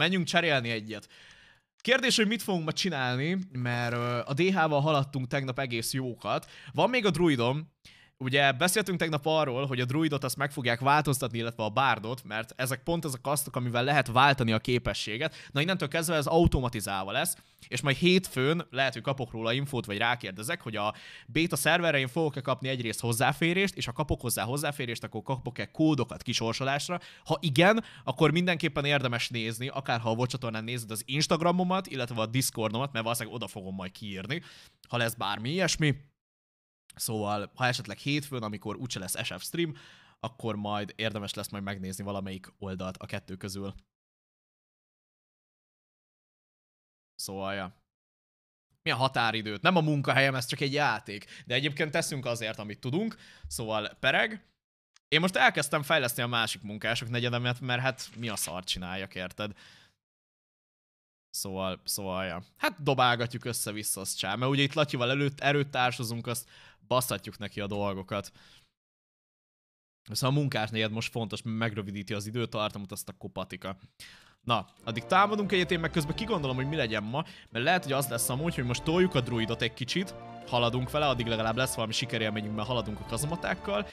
Menjünk cserélni egyet. Kérdés, hogy mit fogunk ma csinálni, mert a DH-val haladtunk tegnap egész jókat. Van még a druidom, Ugye beszéltünk tegnap arról, hogy a druidot azt meg fogják változtatni, illetve a bárdot, mert ezek pont a kasztok, amivel lehet váltani a képességet. Na innentől kezdve ez automatizálva lesz, és majd hétfőn lehet, hogy kapok róla infót, vagy rákérdezek, hogy a beta szerverein fogok-e kapni egyrészt hozzáférést, és ha kapok hozzá hozzáférést, akkor kapok-e kódokat kisorsolásra. Ha igen, akkor mindenképpen érdemes nézni, akár ha a vocsatornán nézed az Instagramomat, illetve a Discordomat, mert valószínűleg oda fogom majd kiírni, ha lesz bármi ilyesmi Szóval, ha esetleg hétfőn, amikor úgyse lesz SF stream, akkor majd érdemes lesz majd megnézni valamelyik oldalt a kettő közül. Szóval, ja. Mi a határidőt? Nem a munkahelyem, ez csak egy játék. De egyébként teszünk azért, amit tudunk. Szóval pereg. Én most elkezdtem fejleszteni a másik munkások negyedemet, mert hát mi a szar csináljak, érted? Szóval, szóval, ja. Hát dobálgatjuk össze-vissza azt csá, mert ugye itt Latyival előtt erőt társozunk, azt baszhatjuk neki a dolgokat. Szóval a munkás negyed most fontos, mert megrövidíti az időtartamot, azt a kopatika. Na, addig támadunk egyet, én meg közben kigondolom, hogy mi legyen ma, mert lehet, hogy az lesz amúgy, hogy most toljuk a druidot egy kicsit, haladunk vele, addig legalább lesz valami sikerélményünk, mert haladunk a kazamatákkal,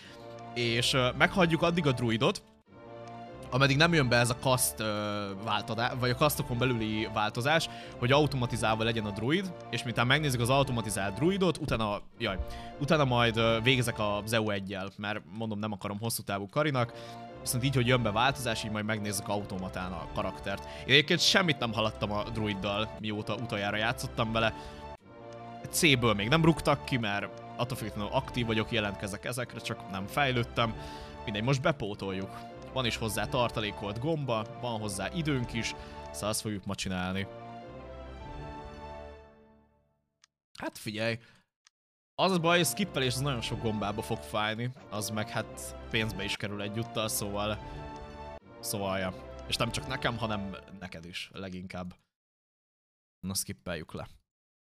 és meghagyjuk addig a druidot, ameddig nem jön be ez a kaszt változás, vagy a kasztokon belüli változás, hogy automatizálva legyen a druid, és miután megnézik az automatizált druidot, utána, jaj, utána majd végezek a EU 1 mert mondom, nem akarom hosszú távú karinak, viszont így, hogy jön be változás, így majd megnézzük automatán a karaktert. Én egyébként semmit nem haladtam a druiddal, mióta utoljára játszottam vele. C-ből még nem rúgtak ki, mert attól függetlenül aktív vagyok, jelentkezek ezekre, csak nem fejlődtem. Mindegy, most bepótoljuk. Van is hozzá tartalékolt gomba, van hozzá időnk is, szóval azt fogjuk ma csinálni. Hát figyelj, az a baj, hogy skippelés az nagyon sok gombába fog fájni, az meg hát pénzbe is kerül egyúttal, szóval... Szóval, ja. És nem csak nekem, hanem neked is leginkább. Na, skippeljük le.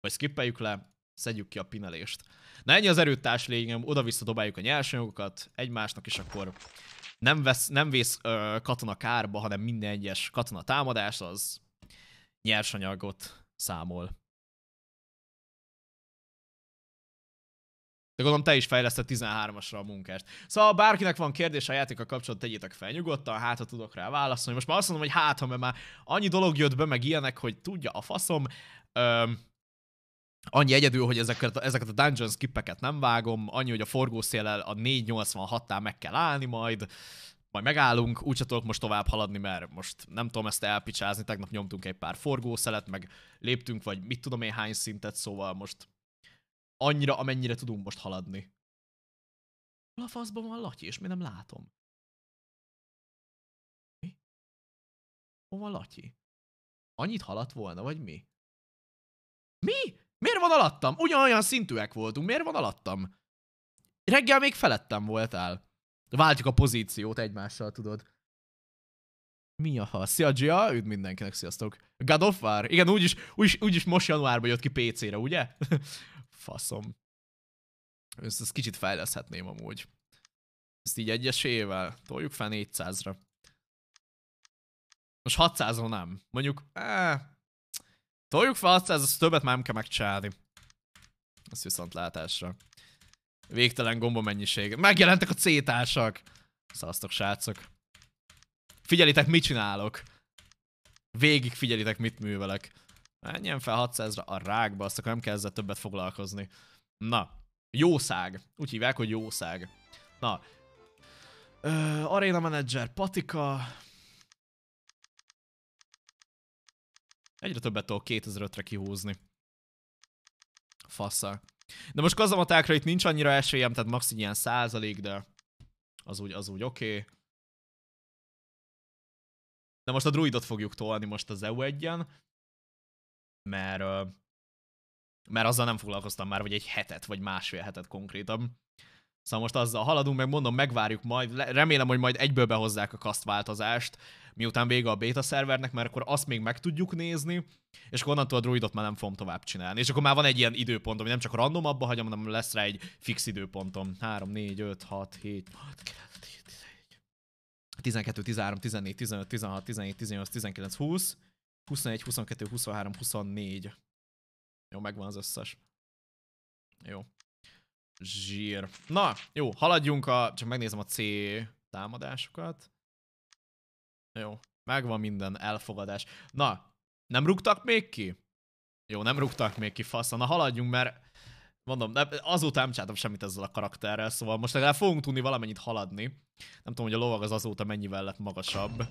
Vagy skippeljük le, szedjük ki a pinelést. Na ennyi az erőtárs lényem, oda-vissza dobáljuk a nyersanyagokat egymásnak, és akkor nem, vesz, nem vész ö, katona kárba, hanem minden egyes katona támadás az nyersanyagot számol. De gondolom te is fejlesztett 13-asra a munkást. Szóval bárkinek van kérdés a játékkal kapcsolatban, tegyétek fel nyugodtan, hát ha tudok rá válaszolni. Most már azt mondom, hogy hát ha, mert már annyi dolog jött be, meg ilyenek, hogy tudja a faszom. Öm, Annyi egyedül, hogy ezeket, ezeket a dungeon skippeket nem vágom, annyi, hogy a forgószéllel a 486 tál meg kell állni majd, majd megállunk, úgyse tudok most tovább haladni, mert most nem tudom ezt elpicsázni, tegnap nyomtunk egy pár forgószelet, meg léptünk, vagy mit tudom én hány szintet, szóval most annyira, amennyire tudunk most haladni. Hol a faszban van Latyi, és mi nem látom? Mi? Hol van Latyi? Annyit haladt volna, vagy mi? Mi? Miért van alattam? Ugyanolyan szintűek voltunk, miért van alattam? Reggel még felettem voltál. Váltjuk a pozíciót egymással, tudod. Mi a ha? Szia Gia, üdv mindenkinek, sziasztok. God of War? Igen, úgyis, úgyis, úgyis most januárban jött ki PC-re, ugye? Faszom. Ezt, ezt kicsit fejleszhetném amúgy. Ezt így egyesével toljuk fel 400-ra. Most 600 on nem. Mondjuk, eh, Toljuk fel azt, ez többet már nem kell megcsálni. Ez viszont látásra. Végtelen gomba mennyiség. Megjelentek a cétársak! Szasztok, srácok. Figyelitek, mit csinálok. Végig figyelitek, mit művelek. Menjen fel 600-ra a rákba, azt akkor nem kell ezzel többet foglalkozni. Na, jószág. Úgy hívják, hogy jószág. Na, Uh, Arena Manager, Patika, Egyre többet tudok 2005-re kihúzni. Fassa. De most kazamatákra itt nincs annyira esélyem, tehát max. ilyen százalék, de az úgy, az úgy oké. Okay. De most a druidot fogjuk tolni most az eu egyen, mert, mert azzal nem foglalkoztam már, vagy egy hetet, vagy másfél hetet konkrétan. Szóval most azzal haladunk, meg mondom, megvárjuk majd, remélem, hogy majd egyből behozzák a kaszt változást, miután vége a beta szervernek, mert akkor azt még meg tudjuk nézni, és akkor onnantól a droidot már nem fogom tovább csinálni. És akkor már van egy ilyen időpontom, hogy nem csak random abba hagyom, hanem lesz rá egy fix időpontom. 3, 4, 5, 6, 7, 6, 9, 10, 11, 12, 13, 14, 15, 16, 17, 18, 19, 20, 21, 22, 23, 24. Jó, megvan az összes. Jó. Zsír. Na, jó, haladjunk a... Csak megnézem a C támadásokat. Jó, megvan minden elfogadás. Na, nem rúgtak még ki? Jó, nem rúgtak még ki, faszon. Na, haladjunk, mert mondom, de azóta nem csináltam semmit ezzel a karakterrel, szóval most legalább fogunk tudni valamennyit haladni. Nem tudom, hogy a lovag az azóta mennyivel lett magasabb.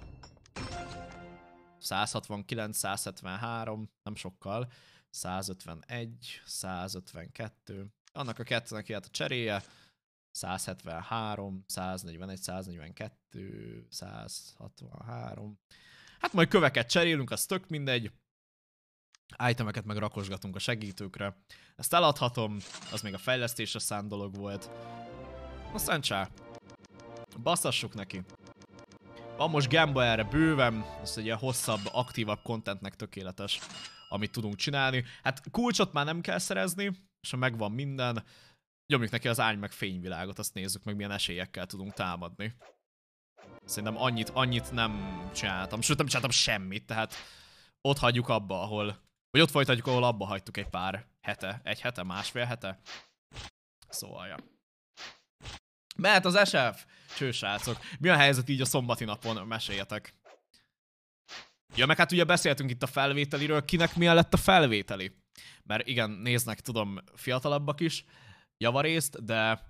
169, 173, nem sokkal. 151, 152, annak a kettőnek jött a cseréje, 173, 141, 142, 163. Hát majd köveket cserélünk, az tök mindegy. Itemeket meg rakosgatunk a segítőkre. Ezt eladhatom, az még a fejlesztésre szán dolog volt. Aztán csá. Basszassuk neki. Van most Gamba erre bőven, ez egy ilyen hosszabb, aktívabb kontentnek tökéletes, amit tudunk csinálni. Hát kulcsot már nem kell szerezni, és ha megvan minden, nyomjuk neki az ány meg fényvilágot, azt nézzük meg milyen esélyekkel tudunk támadni. Szerintem annyit, annyit nem csináltam, sőt nem csináltam semmit, tehát ott hagyjuk abba, ahol, vagy ott folytatjuk, ahol abba hagytuk egy pár hete, egy hete, másfél hete. Szóval, ja. Mert az SF! Csősrácok, mi a helyzet így a szombati napon? Meséljetek. Ja, meg hát ugye beszéltünk itt a felvételiről, kinek milyen lett a felvételi? mert igen, néznek, tudom, fiatalabbak is javarészt, de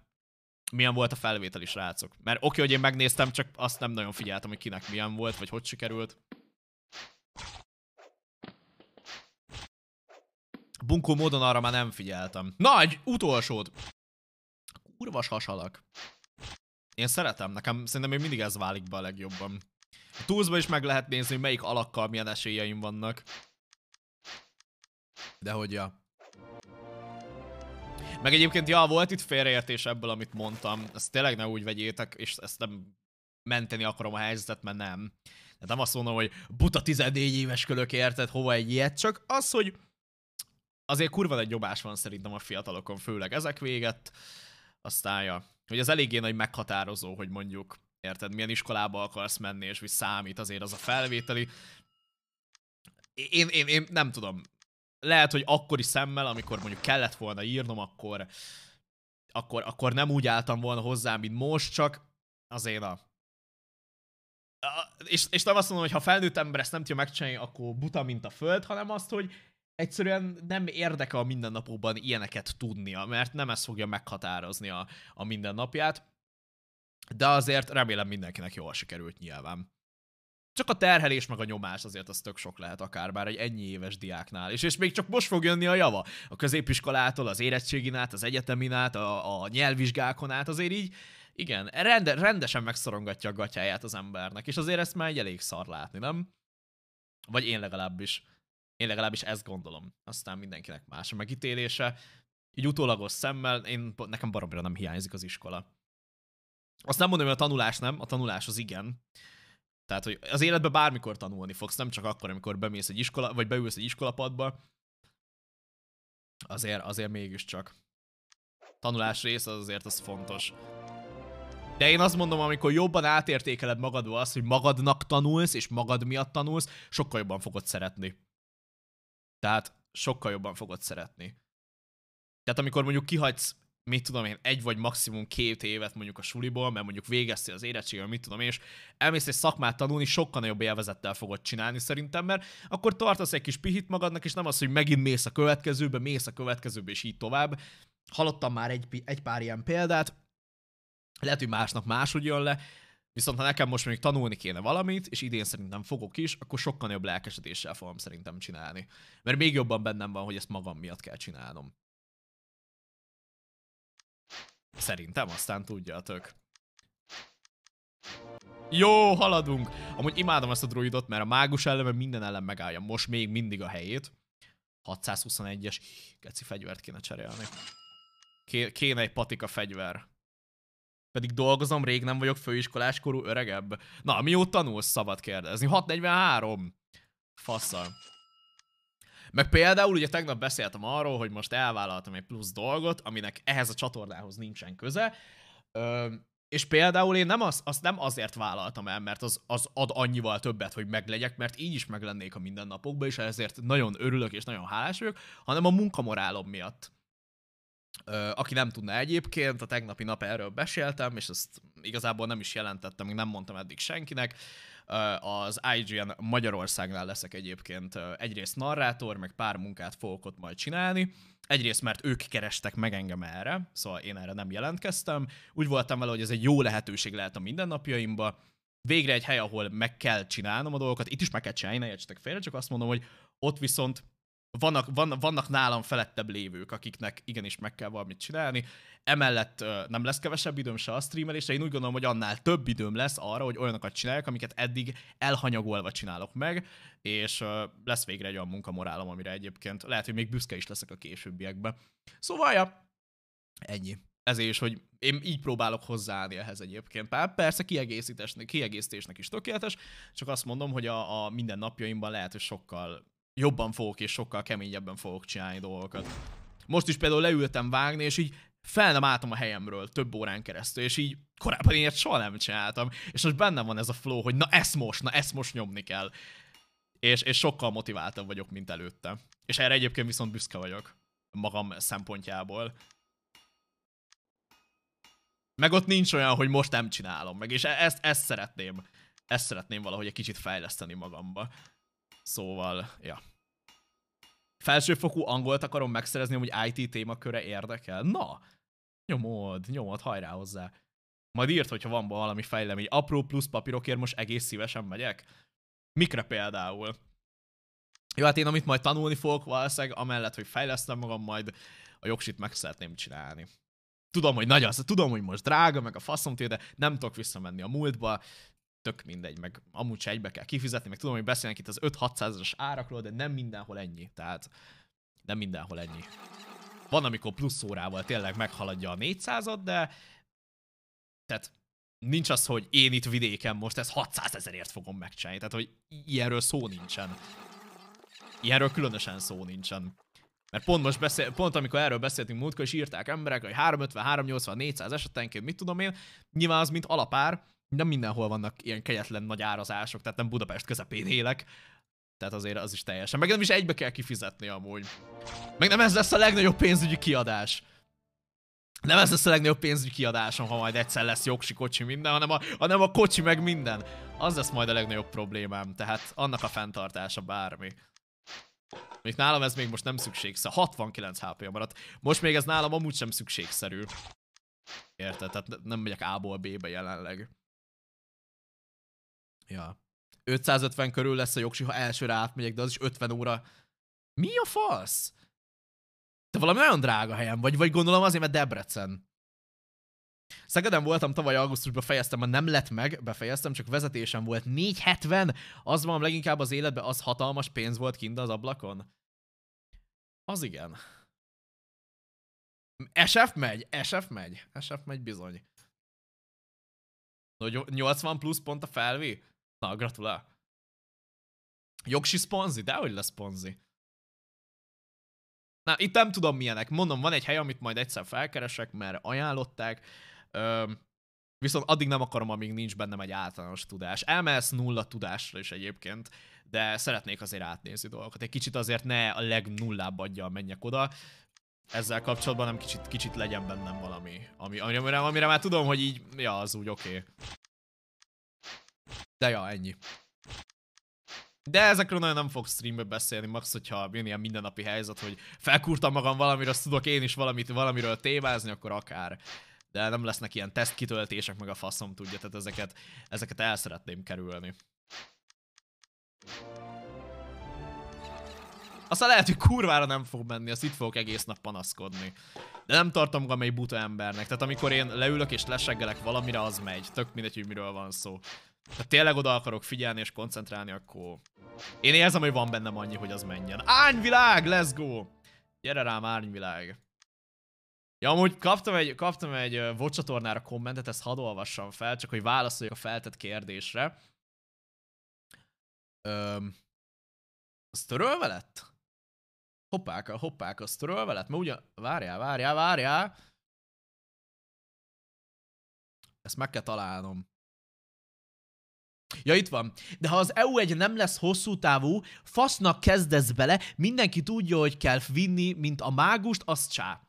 milyen volt a felvételi srácok. Mert oké, hogy én megnéztem, csak azt nem nagyon figyeltem, hogy kinek milyen volt, vagy hogy sikerült. Bunkó módon arra már nem figyeltem. Nagy! Utolsód! Kurvas hasalak. Én szeretem, nekem szerintem még mindig ez válik be a legjobban. A is meg lehet nézni, hogy melyik alakkal milyen esélyeim vannak. De hogy ja. Meg egyébként, ja, volt itt félreértés ebből, amit mondtam. Ezt tényleg ne úgy vegyétek, és ezt nem menteni akarom a helyzetet, mert nem. De nem azt mondom, hogy buta 14 éves kölök érted hova egy ilyet, csak az, hogy azért kurva egy jobás van szerintem a fiatalokon, főleg ezek véget. Aztán, ja, hogy az eléggé nagy meghatározó, hogy mondjuk, érted, milyen iskolába akarsz menni, és hogy számít azért az a felvételi. Én, én, én nem tudom, lehet, hogy akkori szemmel, amikor mondjuk kellett volna írnom, akkor, akkor, akkor nem úgy álltam volna hozzá, mint most, csak az a... a és, és nem azt mondom, hogy ha felnőtt ember ezt nem tudja megcsinálni, akkor buta, mint a föld, hanem azt, hogy egyszerűen nem érdeke a mindennapokban ilyeneket tudnia, mert nem ez fogja meghatározni a, a mindennapját. De azért remélem mindenkinek jól sikerült nyilván. Csak a terhelés meg a nyomás azért az tök sok lehet akár, bár egy ennyi éves diáknál. És, és még csak most fog jönni a java. A középiskolától, az érettségin át, az egyetemin át, a, a nyelvvizsgákon át azért így igen, rende, rendesen megszorongatja a gatyáját az embernek, és azért ezt már egy elég szar látni, nem? Vagy én legalábbis. Én legalábbis ezt gondolom. Aztán mindenkinek más a megítélése. Így utólagos szemmel, én, nekem baromira nem hiányzik az iskola. Azt nem mondom, hogy a tanulás nem, a tanulás az igen. Tehát, hogy az életben bármikor tanulni fogsz, nem csak akkor, amikor bemész egy iskola, vagy beülsz egy iskolapadba, azért, azért mégiscsak. Tanulás rész az azért az fontos. De én azt mondom, amikor jobban átértékeled magadba azt, hogy magadnak tanulsz, és magad miatt tanulsz, sokkal jobban fogod szeretni. Tehát sokkal jobban fogod szeretni. Tehát amikor mondjuk kihagysz mit tudom én, egy vagy maximum két évet mondjuk a suliból, mert mondjuk végeztél az érettségével, mit tudom én, és elmész egy szakmát tanulni, sokkal jobb élvezettel fogod csinálni szerintem, mert akkor tartasz egy kis pihit magadnak, és nem az, hogy megint mész a következőbe, mész a következőbe, és így tovább. Hallottam már egy, egy pár ilyen példát, lehet, hogy másnak máshogy jön le, Viszont ha nekem most még tanulni kéne valamit, és idén szerintem fogok is, akkor sokkal jobb lelkesedéssel fogom szerintem csinálni. Mert még jobban bennem van, hogy ezt magam miatt kell csinálnom. Szerintem aztán tudjátok. Jó, haladunk! Amúgy imádom ezt a droidot, mert a mágus eleme minden ellen megállja. Most még mindig a helyét. 621-es. Geci fegyvert kéne cserélni. Kéne egy patika fegyver. Pedig dolgozom, rég nem vagyok főiskolás korú öregebb. Na, mióta tanulsz, szabad kérdezni. 643! Faszal. Meg például ugye tegnap beszéltem arról, hogy most elvállaltam egy plusz dolgot, aminek ehhez a csatornához nincsen köze, Ö, és például én nem az, azt nem azért vállaltam el, mert az, az ad annyival többet, hogy meglegyek, mert így is meglennék a mindennapokban, és ezért nagyon örülök és nagyon hálás vagyok, hanem a munkamorálom miatt. Ö, aki nem tudna egyébként, a tegnapi nap erről beséltem, és ezt igazából nem is jelentettem, még nem mondtam eddig senkinek az IGN Magyarországnál leszek egyébként egyrészt narrátor, meg pár munkát fogok ott majd csinálni. Egyrészt, mert ők kerestek meg engem erre, szóval én erre nem jelentkeztem. Úgy voltam vele, hogy ez egy jó lehetőség lehet a mindennapjaimba. Végre egy hely, ahol meg kell csinálnom a dolgokat. Itt is meg kell csinálni, ne értsetek félre, csak azt mondom, hogy ott viszont vannak, van, vannak nálam felettebb lévők, akiknek igenis meg kell valamit csinálni. Emellett nem lesz kevesebb időm se a streamelésre, én úgy gondolom, hogy annál több időm lesz arra, hogy olyanokat csináljak, amiket eddig elhanyagolva csinálok meg, és lesz végre egy olyan munkamorálom, amire egyébként lehet, hogy még büszke is leszek a későbbiekben. Szóval, ja, ennyi. Ezért is, hogy én így próbálok hozzáállni ehhez egyébként. Pár persze kiegészítésnek, kiegészítésnek is tökéletes, csak azt mondom, hogy a, a napjaimban lehet, hogy sokkal jobban fogok és sokkal keményebben fogok csinálni dolgokat. Most is például leültem vágni, és így fel nem álltam a helyemről több órán keresztül, és így korábban én ilyet soha nem csináltam, és most bennem van ez a flow, hogy na ezt most, na ezt most nyomni kell. És, és sokkal motiváltabb vagyok, mint előtte. És erre egyébként viszont büszke vagyok magam szempontjából. Meg ott nincs olyan, hogy most nem csinálom meg, és e-, ezt, ezt szeretném, ezt szeretném valahogy egy kicsit fejleszteni magamba. Szóval, ja. Felsőfokú angolt akarom megszerezni, hogy IT témaköre érdekel. Na, nyomod, nyomod, hajrá hozzá. Majd írt, hogyha van valami fejlemény. Apró plusz papírokért most egész szívesen megyek. Mikre például? Jó, hát én amit majd tanulni fogok valószínűleg, amellett, hogy fejlesztem magam, majd a jogsit meg szeretném csinálni. Tudom, hogy nagy az, tudom, hogy most drága, meg a faszom de nem tudok visszamenni a múltba, tök mindegy, meg amúgy se egybe kell kifizetni, meg tudom, hogy beszélnek itt az 5-600 ezeres árakról, de nem mindenhol ennyi, tehát nem mindenhol ennyi. Van, amikor plusz órával tényleg meghaladja a 400-at, de tehát nincs az, hogy én itt vidéken most ezt 600 ezerért fogom megcsinálni, tehát hogy ilyenről szó nincsen. Ilyenről különösen szó nincsen. Mert pont most beszél, pont amikor erről beszéltünk múltkor, és írták emberek, hogy 350, 380, 400 esetenként, mit tudom én, nyilván az mint alapár, nem mindenhol vannak ilyen kegyetlen nagy árazások, tehát nem Budapest közepén élek, tehát azért az is teljesen. Meg nem is egybe kell kifizetni amúgy. Meg nem ez lesz a legnagyobb pénzügyi kiadás. Nem ez lesz a legnagyobb pénzügyi kiadásom, ha majd egyszer lesz jogsi kocsi minden, hanem a, hanem a kocsi meg minden. Az lesz majd a legnagyobb problémám, tehát annak a fenntartása bármi. Még nálam ez még most nem szükségszerű. 69 hp maradt. Most még ez nálam amúgy sem szükségszerű. Érted? Tehát nem megyek A-ból B-be jelenleg. Ja. 550 körül lesz a jogsi, ha elsőre átmegyek, de az is 50 óra. Mi a fasz? Te valami nagyon drága helyen vagy, vagy gondolom azért, mert Debrecen. Szegeden voltam tavaly augusztusban, fejeztem, mert nem lett meg, befejeztem, csak vezetésem volt. 470, az van leginkább az életben, az hatalmas pénz volt kint az ablakon. Az igen. SF megy, SF megy, SF megy bizony. 80 plusz pont a felvi? Na, gratulál. Jogsi de Dehogy lesz sponzi. Na, itt nem tudom milyenek. Mondom, van egy hely, amit majd egyszer felkeresek, mert ajánlották. Üm, viszont addig nem akarom, amíg nincs bennem egy általános tudás. Elmehetsz nulla tudásra is egyébként, de szeretnék azért átnézni dolgokat. Egy kicsit azért ne a legnullább adja menjek oda. Ezzel kapcsolatban nem kicsit, kicsit legyen bennem valami, ami, amire, amire már tudom, hogy így, ja, az úgy oké. Okay. De ja, ennyi. De ezekről nagyon nem fog streambe beszélni, max, hogyha jön ilyen mindennapi helyzet, hogy felkúrtam magam valamire, azt tudok én is valamit, valamiről témázni, akkor akár. De nem lesznek ilyen tesztkitöltések, meg a faszom tudja, tehát ezeket, ezeket el szeretném kerülni. Aztán lehet, hogy kurvára nem fog menni, azt itt fogok egész nap panaszkodni. De nem tartom magam egy buta embernek, tehát amikor én leülök és leseggelek valamire, az megy. Tök mindegy, hogy miről van szó. Ha tényleg oda akarok figyelni és koncentrálni, akkor én érzem, hogy van bennem annyi, hogy az menjen. Árnyvilág, let's go! Gyere rám, árnyvilág. Ja, amúgy kaptam egy, kaptam egy vocsatornára kommentet, ezt hadd olvassam fel, csak hogy válaszoljak a feltett kérdésre. Öm, az törölve lett? Hoppáka, hoppáka, az törölve lett? Mert ugyan... Várjál, várjál, várjál! Ezt meg kell találnom. Ja, itt van. De ha az eu egy nem lesz hosszú távú, fasznak kezdesz bele, mindenki tudja, hogy kell vinni, mint a mágust, az csá.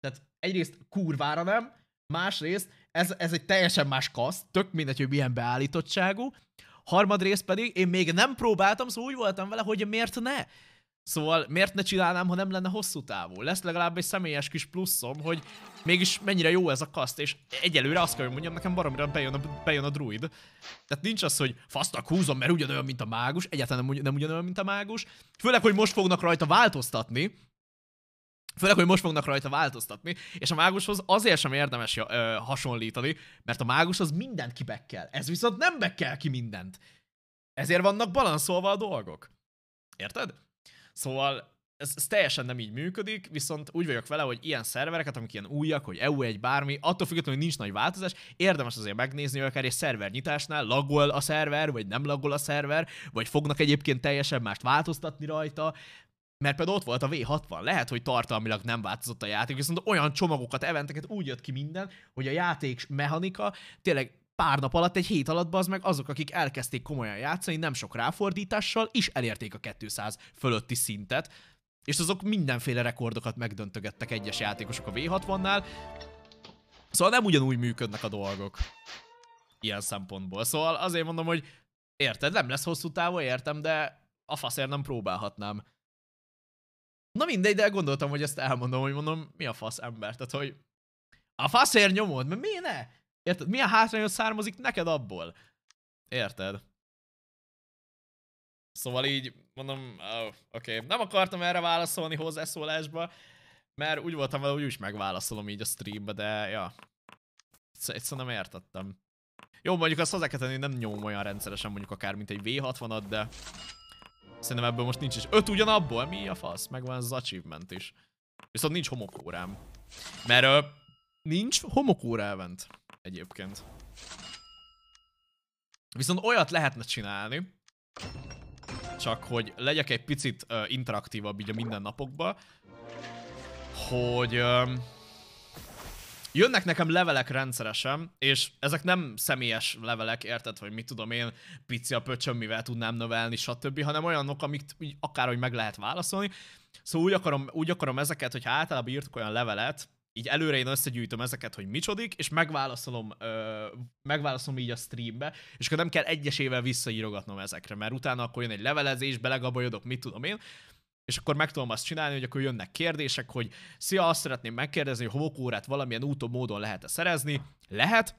Tehát egyrészt kurvára nem, másrészt ez, ez egy teljesen más kaszt, tök mindegy, hogy milyen beállítottságú. Harmadrészt pedig én még nem próbáltam, szóval úgy voltam vele, hogy miért ne? Szóval miért ne csinálnám, ha nem lenne hosszú távú? Lesz legalább egy személyes kis pluszom, hogy mégis mennyire jó ez a kaszt, és egyelőre azt kell, hogy mondjam, nekem baromira bejön a, bejön a druid. Tehát nincs az, hogy fasztak húzom, mert ugyanolyan, mint a mágus, egyáltalán nem, ugy, nem ugyanolyan, mint a mágus. Főleg, hogy most fognak rajta változtatni, Főleg, hogy most fognak rajta változtatni, és a mágushoz azért sem érdemes ö, hasonlítani, mert a mágus az mindent kibekkel. Ez viszont nem bekkel ki mindent. Ezért vannak balanszolva a dolgok. Érted? Szóval ez, ez teljesen nem így működik, viszont úgy vagyok vele, hogy ilyen szervereket, amik ilyen újak, hogy eu egy bármi, attól függetlenül, hogy nincs nagy változás, érdemes azért megnézni, hogy akár egy szervernyitásnál lagol a szerver, vagy nem lagol a szerver, vagy fognak egyébként teljesen mást változtatni rajta, mert például ott volt a V60, lehet, hogy tartalmilag nem változott a játék, viszont olyan csomagokat, eventeket úgy jött ki minden, hogy a játék mechanika tényleg pár nap alatt, egy hét alatt az meg azok, akik elkezdték komolyan játszani, nem sok ráfordítással is elérték a 200 fölötti szintet, és azok mindenféle rekordokat megdöntögettek egyes játékosok a V60-nál, szóval nem ugyanúgy működnek a dolgok ilyen szempontból. Szóval azért mondom, hogy érted, nem lesz hosszú távú, értem, de a faszért nem próbálhatnám. Na mindegy, de gondoltam, hogy ezt elmondom, hogy mondom, mi a fasz ember, tehát hogy a faszért nyomod, mert miért ne? Érted? Milyen hátrányod származik neked abból? Érted? Szóval így mondom, oh, oké, okay. nem akartam erre válaszolni hozzászólásba, mert úgy voltam vele, hogy úgy is megválaszolom így a streambe, de ja. Egyszerűen nem értettem. Jó, mondjuk azt hozzá kell tenni, nem nyom olyan rendszeresen mondjuk akár, mint egy V60-at, de... Szerintem ebből most nincs is. Öt ugyanabból? Mi a fasz? Megvan az achievement is. Viszont nincs homokórám. Mert uh, nincs homokóra event egyébként. Viszont olyat lehetne csinálni, csak hogy legyek egy picit uh, interaktívabb így a mindennapokba, hogy uh, jönnek nekem levelek rendszeresen, és ezek nem személyes levelek, érted, hogy mit tudom én, pici a pöcsöm, mivel tudnám növelni, stb., hanem olyanok, amiket akárhogy meg lehet válaszolni. Szóval úgy akarom, úgy akarom ezeket, hogyha általában írtok olyan levelet, így előre én összegyűjtöm ezeket, hogy micsodik, és megválaszolom, ö, megválaszolom így a streambe, és akkor nem kell egyesével visszaírogatnom ezekre, mert utána akkor jön egy levelezés, belegabajodok, mit tudom én, és akkor meg tudom azt csinálni, hogy akkor jönnek kérdések, hogy szia, azt szeretném megkérdezni, hogy homokórát valamilyen úton, módon lehet-e szerezni. Lehet,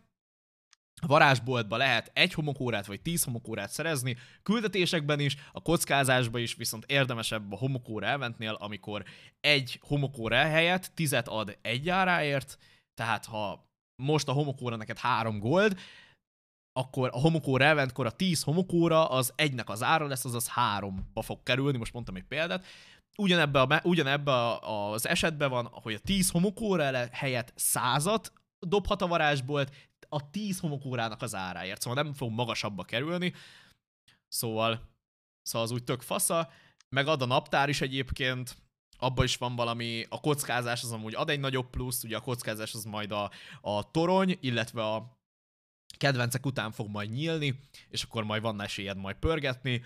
varázsboltba lehet egy homokórát vagy tíz homokórát szerezni, küldetésekben is, a kockázásba is, viszont érdemesebb a homokóra elventnél, amikor egy homokóra helyett tizet ad egy áráért, tehát ha most a homokóra neked három gold, akkor a homokóra elventkor a tíz homokóra az egynek az ára lesz, azaz háromba fog kerülni, most mondtam egy példát. Ugyanebben ugyanebbe az esetben van, hogy a 10 homokóra helyett százat dobhat a varázsbolt, a 10 homokórának az áráért, szóval nem fog magasabbba kerülni, szóval, szóval az úgy tök fasza, meg ad a naptár is egyébként, abban is van valami, a kockázás az amúgy ad egy nagyobb plusz, ugye a kockázás az majd a, a torony, illetve a kedvencek után fog majd nyílni, és akkor majd van esélyed majd pörgetni,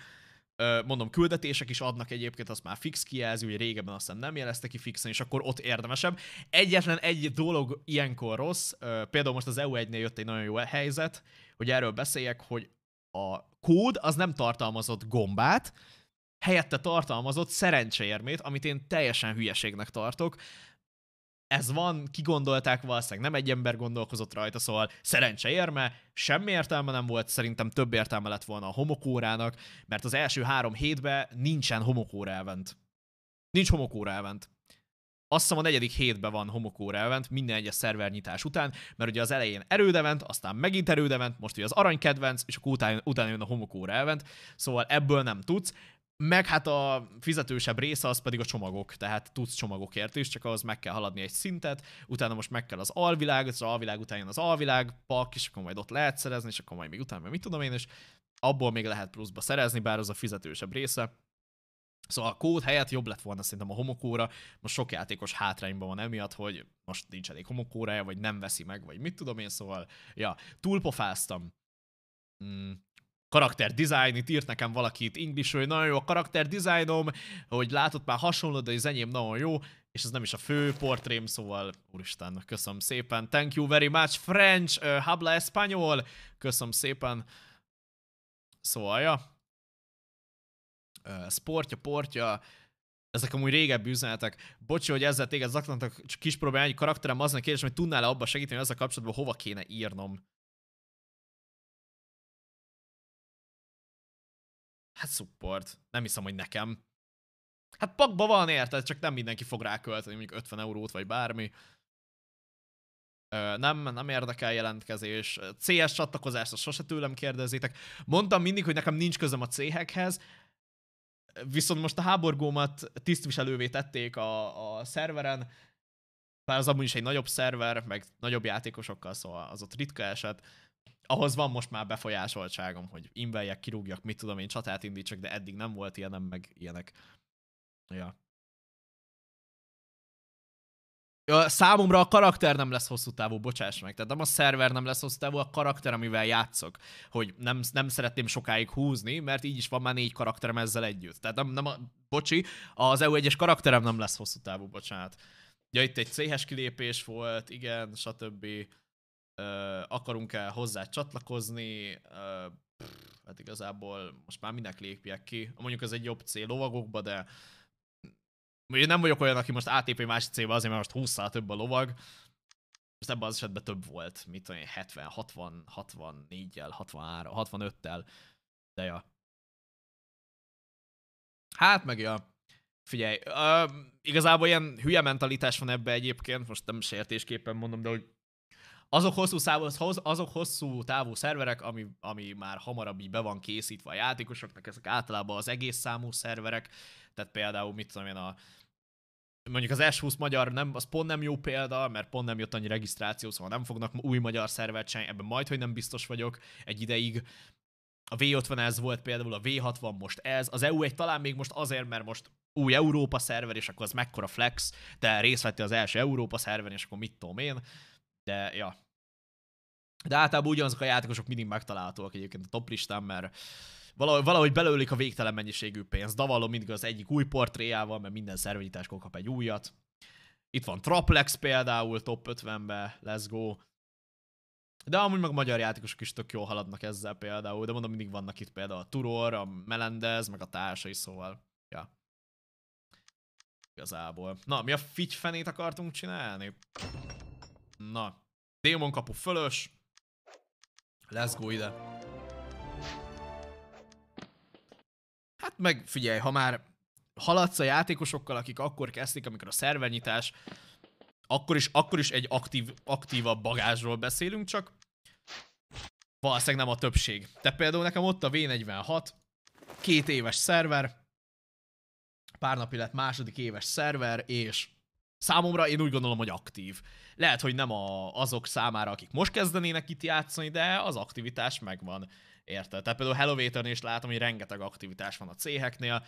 mondom, küldetések is adnak egyébként, azt már fix kijelzi, hogy régebben aztán nem jelezte ki fixen, és akkor ott érdemesebb. Egyetlen egy dolog ilyenkor rossz, például most az EU1-nél jött egy nagyon jó helyzet, hogy erről beszéljek, hogy a kód az nem tartalmazott gombát, helyette tartalmazott szerencseérmét, amit én teljesen hülyeségnek tartok, ez van, kigondolták valószínűleg, nem egy ember gondolkozott rajta, szóval szerencse érme, semmi értelme nem volt, szerintem több értelme lett volna a homokórának, mert az első három hétben nincsen homokóra elvent. Nincs homokóra elvent. Azt hiszem a negyedik hétben van homokóra elvent minden egyes nyitás után, mert ugye az elején erődevent, aztán megint erődevent, most ugye az aranykedvenc, és akkor utána, utána jön a homokóra elvent, szóval ebből nem tudsz. Meg hát a fizetősebb része az pedig a csomagok, tehát tudsz csomagokért is, csak ahhoz meg kell haladni egy szintet, utána most meg kell az alvilág, az alvilág után jön az alvilág, pak, és akkor majd ott lehet szerezni, és akkor majd még utána, mit tudom én, és abból még lehet pluszba szerezni, bár az a fizetősebb része. Szóval a kód helyett jobb lett volna szerintem a homokóra, most sok játékos hátrányban van emiatt, hogy most nincs elég homokórája, vagy nem veszi meg, vagy mit tudom én, szóval, ja, túlpofáztam. Mm, karakter design, itt írt nekem valaki itt English, hogy nagyon jó a karakter designom, hogy látott már hasonló, de az enyém nagyon jó, és ez nem is a fő portrém, szóval úristen, köszönöm szépen. Thank you very much, French, uh, habla español, köszönöm szépen. Szóval, ja. Uh, sportja, portja, ezek amúgy régebbi üzenetek. Bocsi, hogy ezzel téged zaklantak, csak kis problémány, karakterem a kérdés, hogy tudnál-e abba segíteni, hogy ezzel kapcsolatban hova kéne írnom. Hát support. Nem hiszem, hogy nekem. Hát pakba van, érted? Csak nem mindenki fog rákölteni mondjuk 50 eurót, vagy bármi. Ö, nem, nem érdekel jelentkezés. CS csatlakozást, azt sose tőlem kérdezzétek. Mondtam mindig, hogy nekem nincs közöm a céhekhez, viszont most a háborgómat tisztviselővé tették a, a szerveren, bár az amúgy is egy nagyobb szerver, meg nagyobb játékosokkal, szóval az ott ritka eset ahhoz van most már befolyásoltságom, hogy inveljek, kirúgjak, mit tudom én, csatát indítsak, de eddig nem volt ilyenem, meg ilyenek. Ja. ja. Számomra a karakter nem lesz hosszú távú, bocsáss meg. Tehát nem a szerver nem lesz hosszú távú, a karakter, amivel játszok. Hogy nem, nem szeretném sokáig húzni, mert így is van már négy karakterem ezzel együtt. Tehát nem, nem a, bocsi, az EU1-es karakterem nem lesz hosszú távú, bocsánat. Ja, itt egy céhes kilépés volt, igen, stb akarunk-e hozzá csatlakozni, pff, hát igazából most már minek lépjek ki. Mondjuk ez egy jobb cél lovagokba, de én nem vagyok olyan, aki most ATP másik célba azért, mert most 20 több a lovag, most ebben az esetben több volt, mit tudom én, 70, 60, 64 el 63, 65-tel, de ja. Hát meg ja, figyelj, uh, igazából ilyen hülye mentalitás van ebbe egyébként, most nem sértésképpen mondom, de hogy azok hosszú, szávoz, azok hosszú távú szerverek, ami, ami már hamarabb így be van készítve a játékosoknak, ezek általában az egész számú szerverek, tehát például mit tudom én a mondjuk az S20 magyar nem, az pont nem jó példa, mert pont nem jött annyi regisztráció, szóval nem fognak új magyar szervert sem, ebben majd, hogy nem biztos vagyok egy ideig. A V50 ez volt például, a V60 most ez, az EU egy talán még most azért, mert most új Európa szerver, és akkor az mekkora flex, de részt az első Európa szerver, és akkor mit tudom én. De ja, de általában ugyanazok a játékosok mindig megtalálhatóak egyébként a top listán, mert valahogy, valahogy belőlik a végtelen mennyiségű pénz. Davalom mindig az egyik új portréjával, mert minden szervegyításkor kap egy újat. Itt van Traplex például top 50-be, let's go. De amúgy meg a magyar játékosok is tök jól haladnak ezzel például, de mondom, mindig vannak itt például a Turor, a Melendez, meg a társai, szóval, ja. Igazából. Na, mi a figy fenét akartunk csinálni? Na. Démon kapu fölös. Let's go ide. Hát meg figyelj, ha már haladsz a játékosokkal, akik akkor kezdték, amikor a szervernyitás, akkor is, akkor is egy aktív, aktívabb bagázsról beszélünk, csak valószínűleg nem a többség. Te például nekem ott a V46, két éves szerver, pár napi lett második éves szerver, és Számomra én úgy gondolom, hogy aktív. Lehet, hogy nem a, azok számára, akik most kezdenének itt játszani, de az aktivitás megvan. Érted? Tehát például Hellovatorn is látom, hogy rengeteg aktivitás van a céheknél,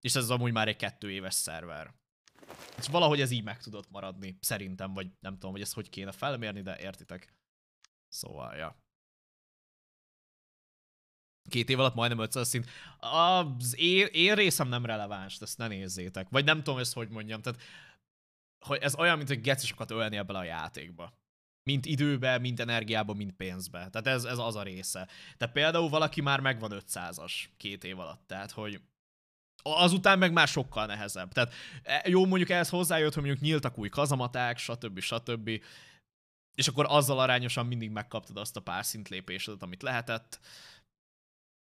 és ez amúgy már egy kettő éves szerver. És valahogy ez így meg tudott maradni, szerintem, vagy nem tudom, hogy ezt hogy kéne felmérni, de értitek. Szóval, ja két év alatt majdnem 500 szint. Az én, én részem nem releváns, ezt ne nézzétek. Vagy nem tudom ezt hogy mondjam. Tehát hogy ez olyan, mint hogy gecisokat ölnél bele a játékba. Mint időbe, mint energiába, mint pénzbe. Tehát ez, ez az a része. De például valaki már megvan 500-as két év alatt, tehát hogy azután meg már sokkal nehezebb. Tehát e, jó, mondjuk ehhez hozzájött, hogy mondjuk nyíltak új kazamaták, stb. stb. És akkor azzal arányosan mindig megkaptad azt a pár szintlépésedet, amit lehetett.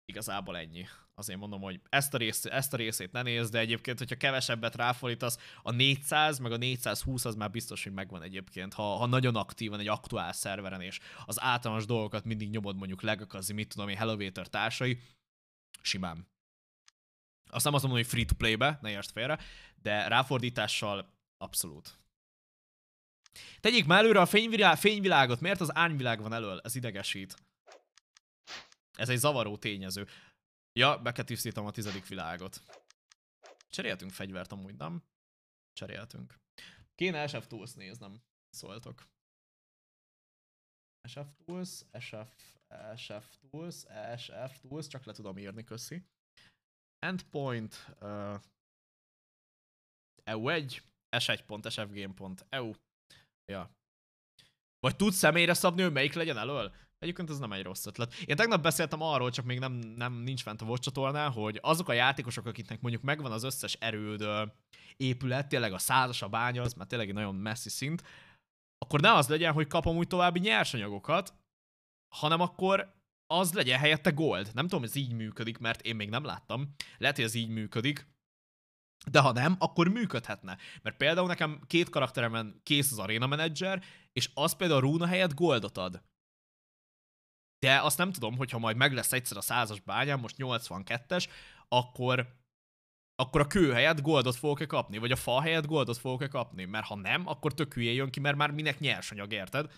Igazából ennyi. Azért mondom, hogy ezt a, részt, ezt a részét ne nézd, de egyébként, hogyha kevesebbet ráfordítasz, a 400 meg a 420 az már biztos, hogy megvan egyébként, ha, ha nagyon aktívan egy aktuál szerveren, és az általános dolgokat mindig nyomod mondjuk legakazi, mit tudom én, Hellovator társai, simán. Azt nem azt mondom, hogy free-to-play-be, ne értsd félre, de ráfordítással abszolút. Tegyék már előre a fényvilág, fényvilágot, miért az árnyvilág van elől? Ez idegesít. Ez egy zavaró tényező. Ja, beketisztítom a tizedik világot. Cseréltünk fegyvert amúgy, nem? Cseréltünk. Kéne SF Tools néznem, szóltok. SF Tools, SF, SF Tools, SF Tools, csak le tudom írni, köszi. Endpoint, uh, EU1, S1.sfgame.eu. Ja. Vagy tudsz személyre szabni, hogy melyik legyen elől? Egyébként ez nem egy rossz ötlet. Én tegnap beszéltem arról, csak még nem, nem nincs fent a Watch csatornán, hogy azok a játékosok, akiknek mondjuk megvan az összes erőd épület, tényleg a százas, a bánya, az már tényleg egy nagyon messzi szint, akkor ne az legyen, hogy kapom úgy további nyersanyagokat, hanem akkor az legyen helyette gold. Nem tudom, ez így működik, mert én még nem láttam. Lehet, hogy ez így működik, de ha nem, akkor működhetne. Mert például nekem két karakteremen kész az Arena Manager, és az például a rúna helyett goldot ad de azt nem tudom, hogyha majd meg lesz egyszer a százas bányám, most 82-es, akkor akkor a kő helyett goldot fogok-e kapni, vagy a fa helyett goldot fogok-e kapni, mert ha nem, akkor tök hülye jön ki, mert már minek nyersanyag, érted?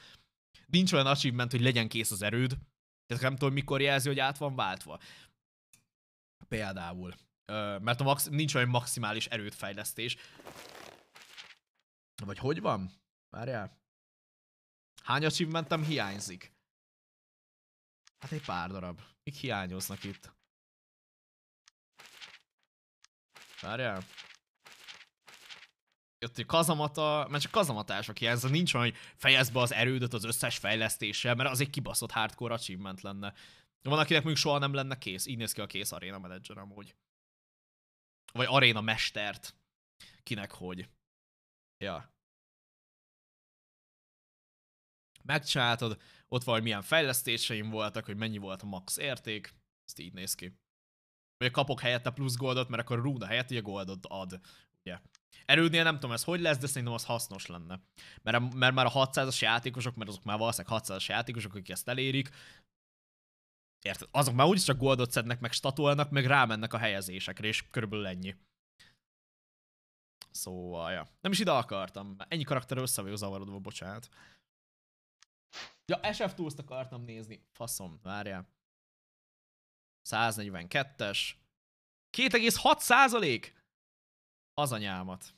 Nincs olyan achievement, hogy legyen kész az erőd, tehát nem tudom, mikor jelzi, hogy át van váltva. Például. Ö, mert a max- nincs olyan maximális erődfejlesztés. Vagy hogy van? Várjál. Hány achievementem hiányzik? Hát egy pár darab. Mik hiányoznak itt? Várjál. Jött egy kazamata, mert csak kazamatások hiányznak, nincs olyan, hogy fejezd be az erődöt az összes fejlesztéssel, mert az egy kibaszott hardcore achievement lenne. Van, akinek még soha nem lenne kész. Így néz ki a kész aréna manager amúgy. Vagy aréna mestert. Kinek hogy. Ja. megcsináltad, ott vagy milyen fejlesztéseim voltak, hogy mennyi volt a max érték, ezt így néz ki. Vagy kapok helyette plusz goldot, mert akkor rúna helyett ugye goldot ad. Ugye. Erődnél nem tudom ez hogy lesz, de szerintem az hasznos lenne. Mert, mert már a 600-as játékosok, mert azok már valószínűleg 600-as játékosok, akik ezt elérik, Érted? Azok már úgyis csak goldot szednek, meg statolnak, meg rámennek a helyezésekre, és körülbelül ennyi. Szóval, ja. Nem is ide akartam. Ennyi karakter össze vagyok zavarodva, bocsánat. Ja, SF Tools-t akartam nézni. Faszom, várjál. 142-es. 2,6 százalék! Az anyámat.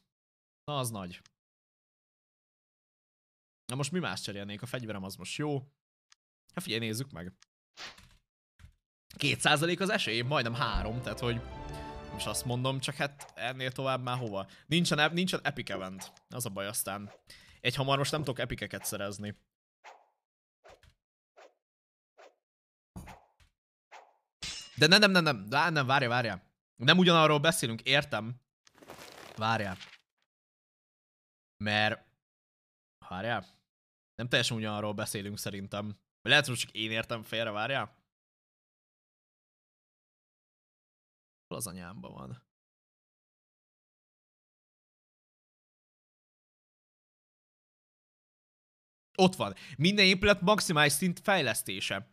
Na, az nagy. Na most mi más cserélnék? A fegyverem az most jó. Hát figyelj, nézzük meg. 2% az esély, majdnem 3, tehát hogy most azt mondom, csak hát ennél tovább már hova. Nincsen, nincsen epic event, az a baj aztán. Egy hamar most nem tudok epikeket szerezni. De nem, nem, nem, nem, Á, nem, várja, várja. Nem ugyanarról beszélünk, értem. várja. Mert... várja. Nem teljesen ugyanarról beszélünk szerintem. Lehet, hogy csak én értem félre, várja. Hol az anyámban van? Ott van. Minden épület maximális szint fejlesztése.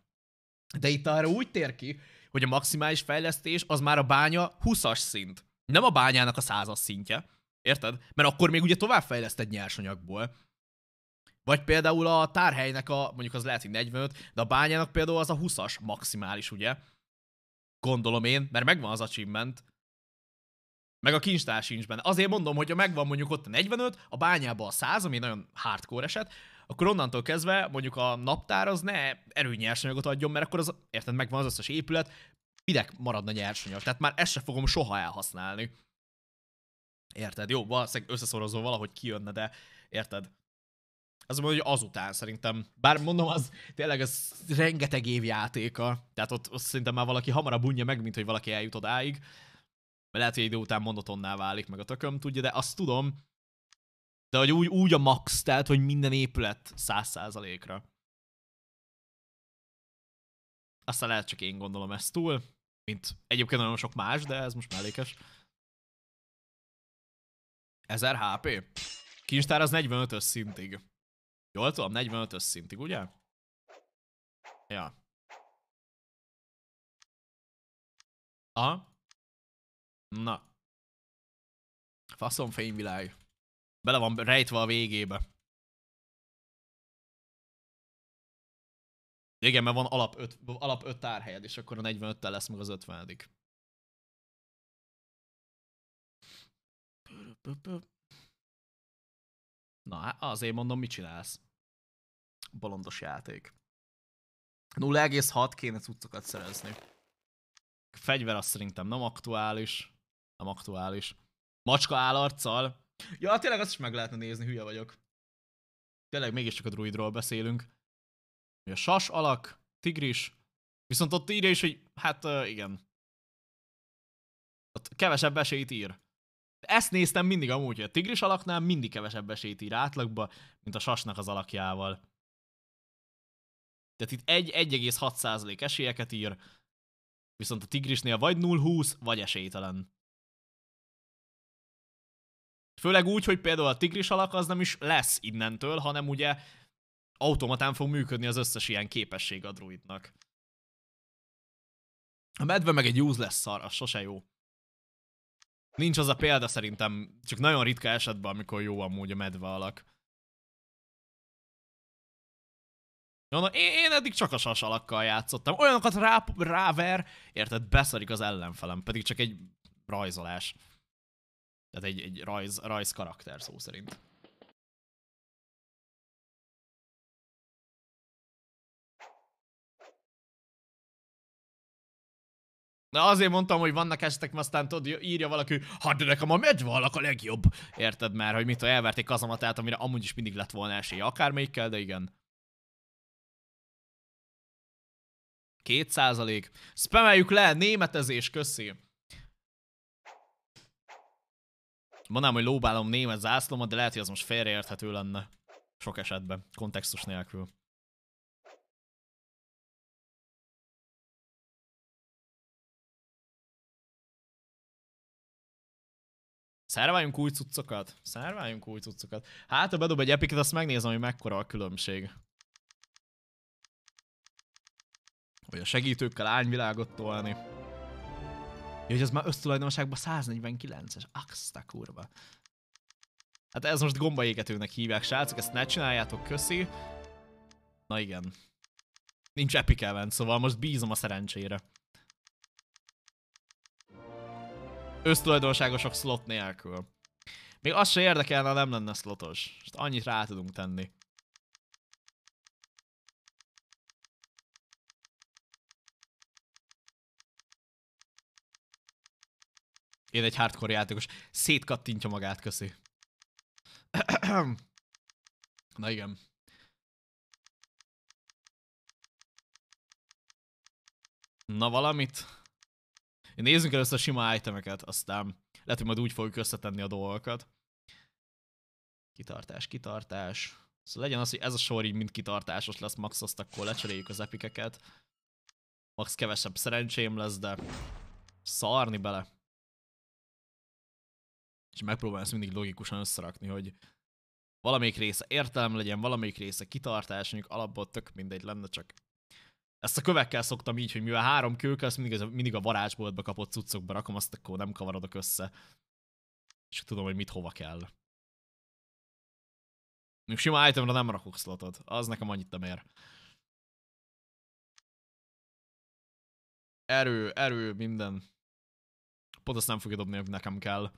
De itt arra úgy tér ki, hogy a maximális fejlesztés az már a bánya 20-as szint. Nem a bányának a százas szintje. Érted? Mert akkor még ugye továbbfejleszted nyersanyagból. Vagy például a tárhelynek a, mondjuk az lehet, hogy 45, de a bányának például az a 20-as maximális, ugye? Gondolom én, mert megvan az achievement. Meg a kincstár sincs benne. Azért mondom, hogy ha megvan mondjuk ott a 45, a bányában a 100, ami nagyon hardcore eset, akkor onnantól kezdve mondjuk a naptár az ne erőnyersanyagot adjon, mert akkor az, érted, megvan az összes épület, minek maradna nyersanyag, tehát már ezt se fogom soha elhasználni. Érted? Jó, valószínűleg összeszorozó valahogy kijönne, de érted? Az mondja, hogy azután szerintem, bár mondom, az tényleg ez rengeteg év játéka, tehát ott, ott szerintem már valaki hamarabb unja meg, mint hogy valaki eljut odáig. Lehet, hogy idő után monotonná válik, meg a tököm tudja, de azt tudom, de hogy úgy, úgy a max, tehát, hogy minden épület száz százalékra. Aztán lehet csak én gondolom ezt túl, mint egyébként nagyon sok más, de ez most mellékes. 1000 HP? Kincstár az 45-ös szintig. Jól tudom, 45-ös szintig, ugye? Ja. Aha. Na. Faszom fényvilág. Bele van rejtve a végébe. Igen, mert van alap 5 alap öt tárhelyed, és akkor a 45-tel lesz meg az 50 -dik. Na, azért mondom, mit csinálsz? Bolondos játék. 0,6 kéne cuccokat szerezni. Fegyver az szerintem nem aktuális. Nem aktuális. Macska állarccal Ja, tényleg azt is meg lehetne nézni, hülye vagyok. Tényleg mégiscsak a druidról beszélünk. A sas alak, tigris, viszont ott írja is, hogy hát uh, igen. Ott kevesebb esélyt ír. Ezt néztem mindig amúgy, hogy a tigris alaknál mindig kevesebb esélyt ír átlagba, mint a sasnak az alakjával. Tehát itt egy 1,6% esélyeket ír, viszont a tigrisnél vagy 0,20, vagy esélytelen. Főleg úgy, hogy például a tigris alak az nem is lesz innentől, hanem ugye automatán fog működni az összes ilyen képesség a druidnak. A medve meg egy lesz szar, az sose jó. Nincs az a példa szerintem, csak nagyon ritka esetben, amikor jó amúgy a medve alak. No, na én, én eddig csak a sas alakkal játszottam. Olyanokat rá, ráver, érted, beszarik az ellenfelem, pedig csak egy rajzolás. Tehát egy, egy rajz, rajz karakter szó szerint. Na azért mondtam, hogy vannak esetek, mert aztán tudod, írja valaki, hát de nekem a medvallak a legjobb. Érted már, hogy mit a elverték kazamatát, amire amúgy is mindig lett volna esélye, akármelyikkel, de igen. Két százalék. Spameljük le, németezés, köszi. Mondanám, hogy lóbálom német zászlomat, de lehet, hogy az most félreérthető lenne. Sok esetben, kontextus nélkül. Szerváljunk új cuccokat? Szerváljunk új cuccokat. Hát, ha bedob egy epiket, azt megnézem, hogy mekkora a különbség. Vagy a segítőkkel ányvilágot tolni. Jó, hogy az már össztulajdonságban 149-es. Axta kurva. Hát ez most gombaégetőnek hívják, srácok, ezt ne csináljátok, köszi. Na igen. Nincs epic event, szóval most bízom a szerencsére. Ösztulajdonságosok slot nélkül. Még az se érdekelne, ha nem lenne slotos. Most annyit rá tudunk tenni. Én egy hardcore játékos. Szétkattintja magát, köszi. Na igen. Na valamit. Nézzünk először a sima itemeket, aztán lehet, hogy majd úgy fogjuk összetenni a dolgokat. Kitartás, kitartás. Szóval legyen az, hogy ez a sor így mind kitartásos lesz, max azt akkor lecseréljük az epikeket. Max kevesebb szerencsém lesz, de szarni bele és megpróbálom ezt mindig logikusan összerakni, hogy valamelyik része értelem legyen, valamelyik része kitartás, mondjuk alapból tök mindegy lenne, csak ezt a kövekkel szoktam így, hogy mivel három kőkkel, ezt mindig, mindig a varázsboltba kapott cuccokba rakom, azt akkor nem kavarodok össze. És tudom, hogy mit hova kell. Még sima itemre nem rakok szlotot. az nekem annyit nem ér. Erő, erő, minden. Pont azt nem fogja dobni, hogy nekem kell.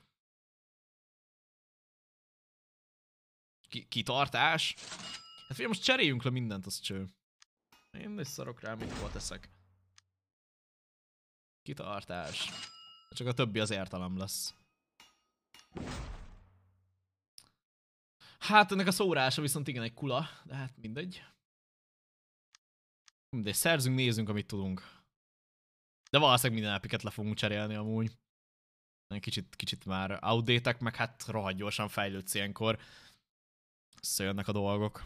ki kitartás. Hát figyelj, most cseréljünk le mindent, az cső. Én is szarok rá, mit hol teszek. Kitartás. Csak a többi az értelem lesz. Hát ennek a szórása viszont igen egy kula, de hát mindegy. De szerzünk, nézzünk, amit tudunk. De valószínűleg minden epiket le fogunk cserélni amúgy. Kicsit, kicsit már outdatek, meg hát rohadt gyorsan fejlődsz ilyenkor. Összejönnek a dolgok.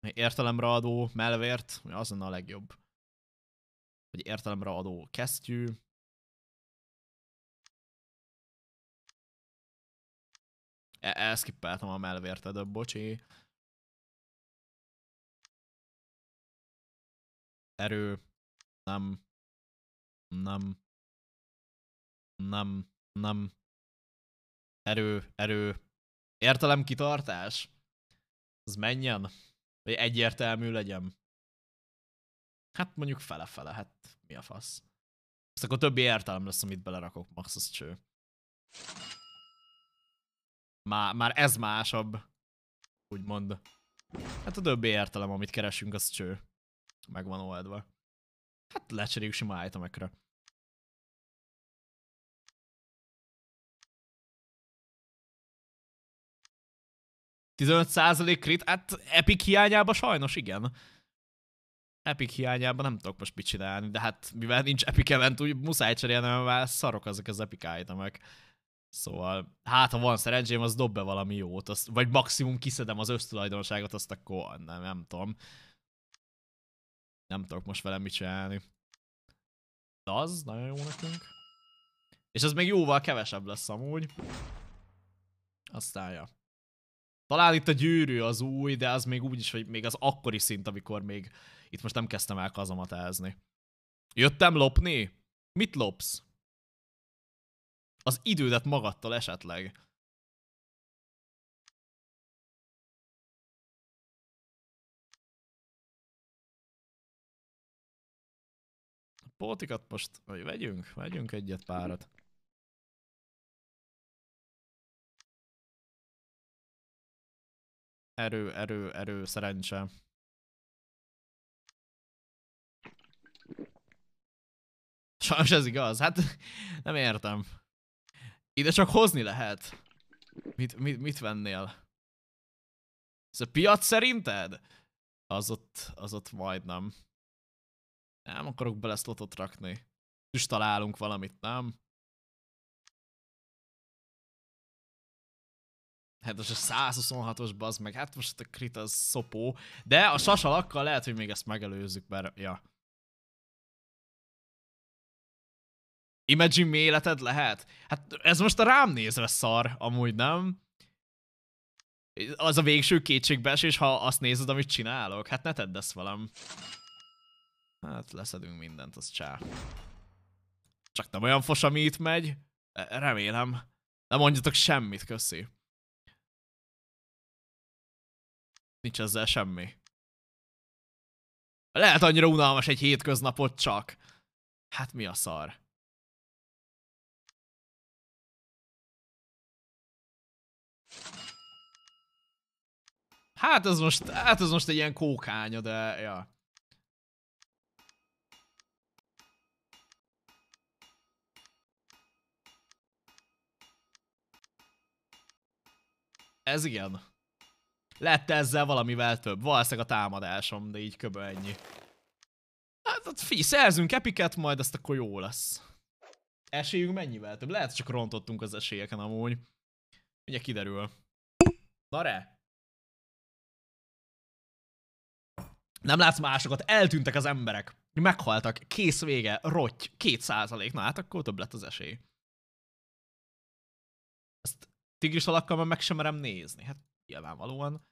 Értelemre adó melvért, az lenne a legjobb. Hogy értelemre adó kesztyű, e-, Elszkippeltem a melvért de bocsi. Erő. Nem. Nem. Nem. Nem. Erő. Erő értelem kitartás? Az menjen? Vagy egyértelmű legyen? Hát mondjuk fele-fele, hát mi a fasz. Ezt akkor többi értelem lesz, amit belerakok, max az cső. Már, már ez másabb, úgymond. Hát a többi értelem, amit keresünk, az cső. Megvan oldva. Hát lecseréljük sima itemekre. 15% krit, hát Epic hiányában sajnos igen. Epic hiányában nem tudok most mit csinálni, de hát mivel nincs Epic event, úgy muszáj cserélni, mert szarok ezek az Epic itemek. Szóval, hát ha van szerencsém, az dob be valami jót, azt, vagy maximum kiszedem az ösztulajdonságot, azt akkor nem, nem tudom. Nem tudok most velem mit csinálni. De az nagyon jó nekünk. És az még jóval kevesebb lesz amúgy. Aztán, ja. Talán itt a gyűrű az új, de az még úgy is, hogy még az akkori szint, amikor még itt most nem kezdtem el kazamatázni. Jöttem lopni? Mit lopsz? Az idődet magadtal esetleg. Pótikat most, vagy vegyünk, vegyünk egyet párat. Erő, erő, erő, szerencse. Sajnos ez igaz, hát nem értem. Ide csak hozni lehet. Mit, mit, mit vennél? Ez a piac szerinted? Az ott, az ott majdnem. Nem akarok slotot rakni. És találunk valamit, nem? Hát most a 126-os baz meg, hát most a krit az szopó. De a sasalakkal lehet, hogy még ezt megelőzzük, mert ja. Imagine mi életed lehet? Hát ez most a rám nézve szar, amúgy nem? Az a végső és ha azt nézed, amit csinálok. Hát ne tedd ezt velem. Hát leszedünk mindent, az csá. Csak nem olyan fos, ami itt megy. Remélem. Nem mondjatok semmit, köszi. Nincs ezzel semmi. Lehet annyira unalmas egy hétköznapot csak. Hát mi a szar? Hát ez most, hát ez most egy ilyen kókánya, de ja. Ez igen. Lett ezzel valamivel több. Valószínűleg a támadásom, de így köbben ennyi. Hát fi, szerzünk epiket, majd ezt akkor jó lesz. Esélyünk mennyivel több? Lehet, csak rontottunk az esélyeken amúgy. Ugye kiderül. Na re? Nem látsz másokat, eltűntek az emberek. Meghaltak, kész vége, rotty, két százalék. Na hát akkor több lett az esély. Ezt tigris alakkal meg sem merem nézni. Hát nyilvánvalóan.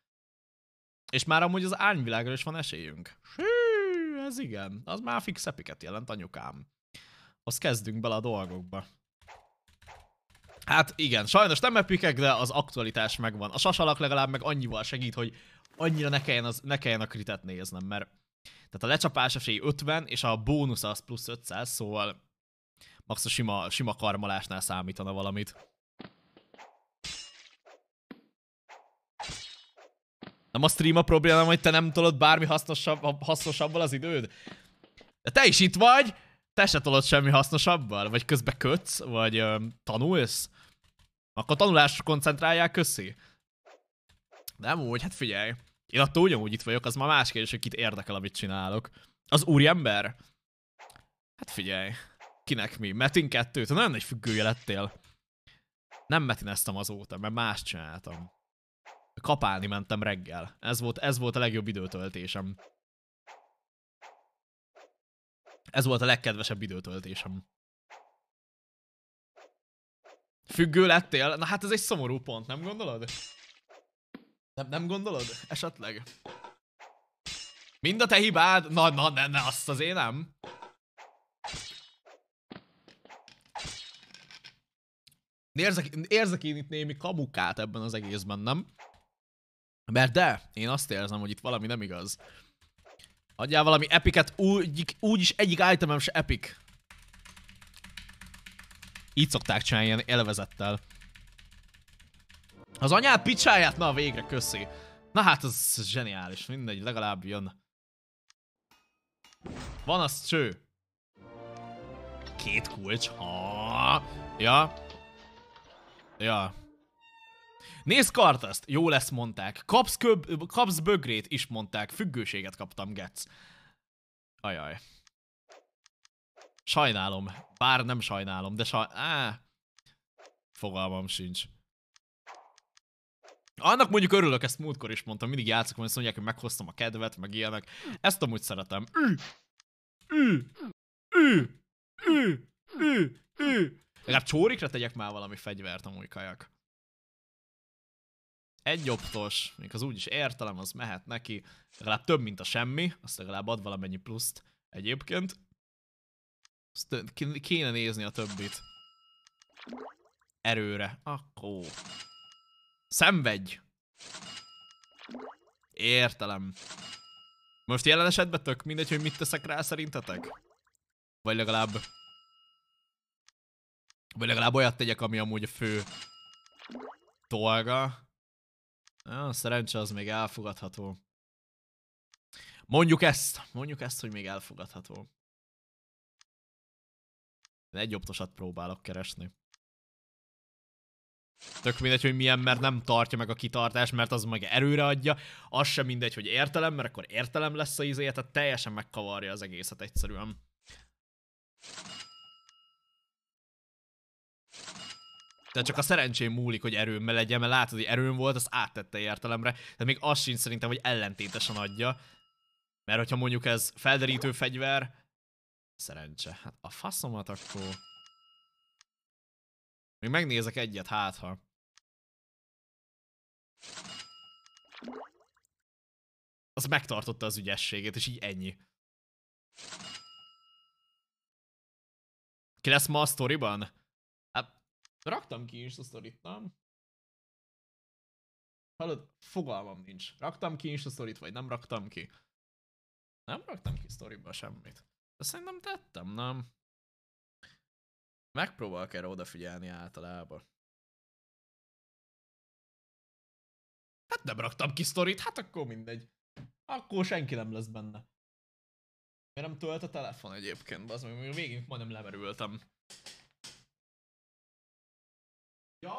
És már amúgy az árnyvilágra is van esélyünk. Hű, ez igen. Az már fix epiket jelent, anyukám. Azt kezdünk bele a dolgokba. Hát igen, sajnos nem epikek, de az aktualitás megvan. A sasalak legalább meg annyival segít, hogy annyira ne kelljen, az, ne kelljen a kritet néznem, mert tehát a lecsapás esély 50, és a bónusz az plusz 500, szóval max a sima, sima karmalásnál számítana valamit. Nem a stream a probléma, hogy te nem tudod bármi hasznosabb, hasznosabbal az időd? De te is itt vagy, te se tudod semmi hasznosabbal, vagy közbe kötsz, vagy um, tanulsz. Akkor tanulásra koncentrálják, köszi. Nem úgy, hát figyelj. Én attól ugyanúgy itt vagyok, az már más kérdés, hogy kit érdekel, amit csinálok. Az úriember? Hát figyelj. Kinek mi? Metin kettőt? nagyon nagy függője lettél. Nem metineztem azóta, mert más csináltam kapálni mentem reggel. Ez volt, ez volt a legjobb időtöltésem. Ez volt a legkedvesebb időtöltésem. Függő lettél? Na hát ez egy szomorú pont, nem gondolod? Nem, nem gondolod? Esetleg? Mind a te hibád? Na, na, ne, ne, azt az én nem. Érzek, érzek én itt némi kamukát ebben az egészben, nem? Mert de, én azt érzem, hogy itt valami nem igaz. Adjál valami epiket, úgy, úgyis egyik itemem se epic. Így szokták csinálni ilyen élvezettel. Az anyád picsáját, na végre, köszi. Na hát, az zseniális, mindegy, legalább jön. Van az cső. Két kulcs, ha. Ja. Ja. Nézd Kartaszt, jó lesz, mondták. Kapsz, köb, kapsz bögrét, is mondták. Függőséget kaptam, Getz. Ajaj. Sajnálom. Bár nem sajnálom, de saj... Á. Fogalmam sincs. Annak mondjuk örülök, ezt múltkor is mondtam, mindig játszok, hogy mondják, hogy meghoztam a kedvet, meg ilyenek. Ezt amúgy szeretem. Ü, ü, ü, ü, ü, ü. Legalább csórikra tegyek már valami fegyvert amúgy kajak egy optos, még az úgyis értelem, az mehet neki, legalább több, mint a semmi, azt legalább ad valamennyi pluszt egyébként. Azt kéne nézni a többit. Erőre. Akkor. Szenvedj! Értelem. Most jelen esetben tök mindegy, hogy mit teszek rá szerintetek? Vagy legalább... Vagy legalább olyat tegyek, ami amúgy a fő dolga. A szerencse az még elfogadható. Mondjuk ezt, mondjuk ezt, hogy még elfogadható. Egy optosat próbálok keresni. Tök mindegy, hogy milyen, mert nem tartja meg a kitartás, mert az meg erőre adja. Az sem mindegy, hogy értelem, mert akkor értelem lesz a izéje, tehát teljesen megkavarja az egészet egyszerűen. De csak a szerencsém múlik, hogy erőmmel legyen, mert látod, hogy erőm volt, az áttette értelemre. Tehát még az sincs szerintem, hogy ellentétesen adja. Mert hogyha mondjuk ez felderítő fegyver, szerencse. Hát a faszomat akkor... Még megnézek egyet, hát ha. Az megtartotta az ügyességét, és így ennyi. Ki lesz ma a sztoriban? Raktam ki a sztorit, nem? Hallod, fogalmam nincs. Raktam ki is a sztorit, vagy nem raktam ki? Nem raktam ki sztoriba semmit. De szerintem tettem, nem? Megpróbál kell odafigyelni általában. Hát nem raktam ki sztorit, hát akkor mindegy. Akkor senki nem lesz benne. Miért nem tölt a telefon egyébként, az még végig majdnem lemerültem. Ja!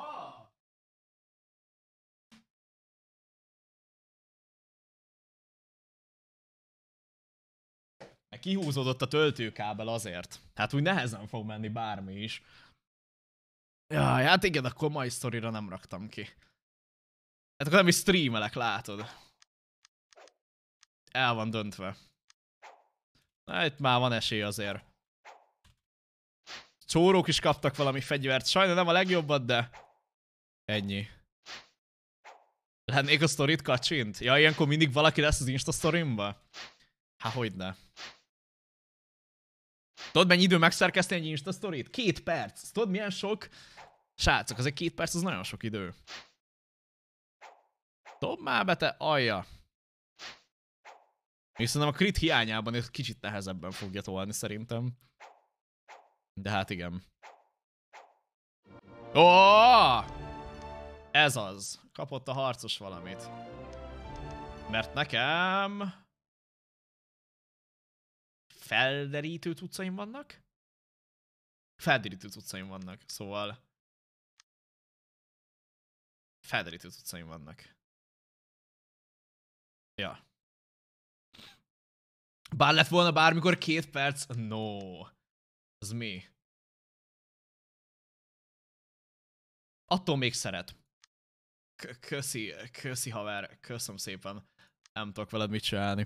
Mert kihúzódott a töltőkábel azért. Hát úgy nehezen fog menni bármi is. Jaj, hát igen, akkor mai sztorira nem raktam ki. Hát akkor nem is streamelek, látod. El van döntve. Na, itt már van esély azért. Csórók is kaptak valami fegyvert. Sajna nem a legjobbat, de... Ennyi. Lennék a sztorit kacsint? Ja, ilyenkor mindig valaki lesz az Insta sztorimba? Há, hogyne. Tudod, mennyi idő megszerkeszteni egy Insta sztorit? Két perc. Tudod, milyen sok? Srácok, egy két perc az nagyon sok idő. Dob már be, te alja. Viszont a crit hiányában ez kicsit nehezebben fogja tolni szerintem. De hát igen. Ó! Oh! Ez az. Kapott a harcos valamit. Mert nekem... Felderítő utcaim vannak? Felderítő utcaim vannak, szóval... Felderítő utcaim vannak. Ja. Bár lett volna bármikor két perc? No. Az mi? Attól még szeret. K köszi, köszi haver, köszönöm szépen. Nem tudok veled mit csinálni.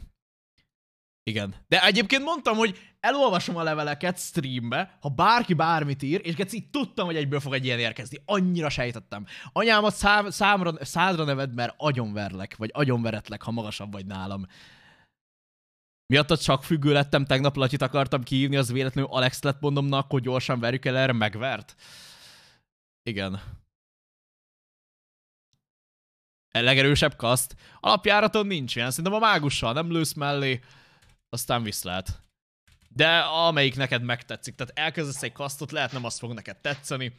Igen. De egyébként mondtam, hogy elolvasom a leveleket streambe, ha bárki bármit ír, és geci, tudtam, hogy egyből fog egy ilyen érkezni. Annyira sejtettem. Anyámat szám, számra, szádra neved, mert agyonverlek, vagy agyonveretlek, ha magasabb vagy nálam. Miatta csak függő lettem, tegnap Latyit akartam kiírni az véletlenül Alex lett mondom, na akkor gyorsan verjük el, erre megvert. Igen. A legerősebb kaszt. Alapjáraton nincs ilyen, szerintem a mágussal nem lősz mellé, aztán lehet. De amelyik neked megtetszik, tehát elkezdesz egy kasztot, lehet nem azt fog neked tetszeni.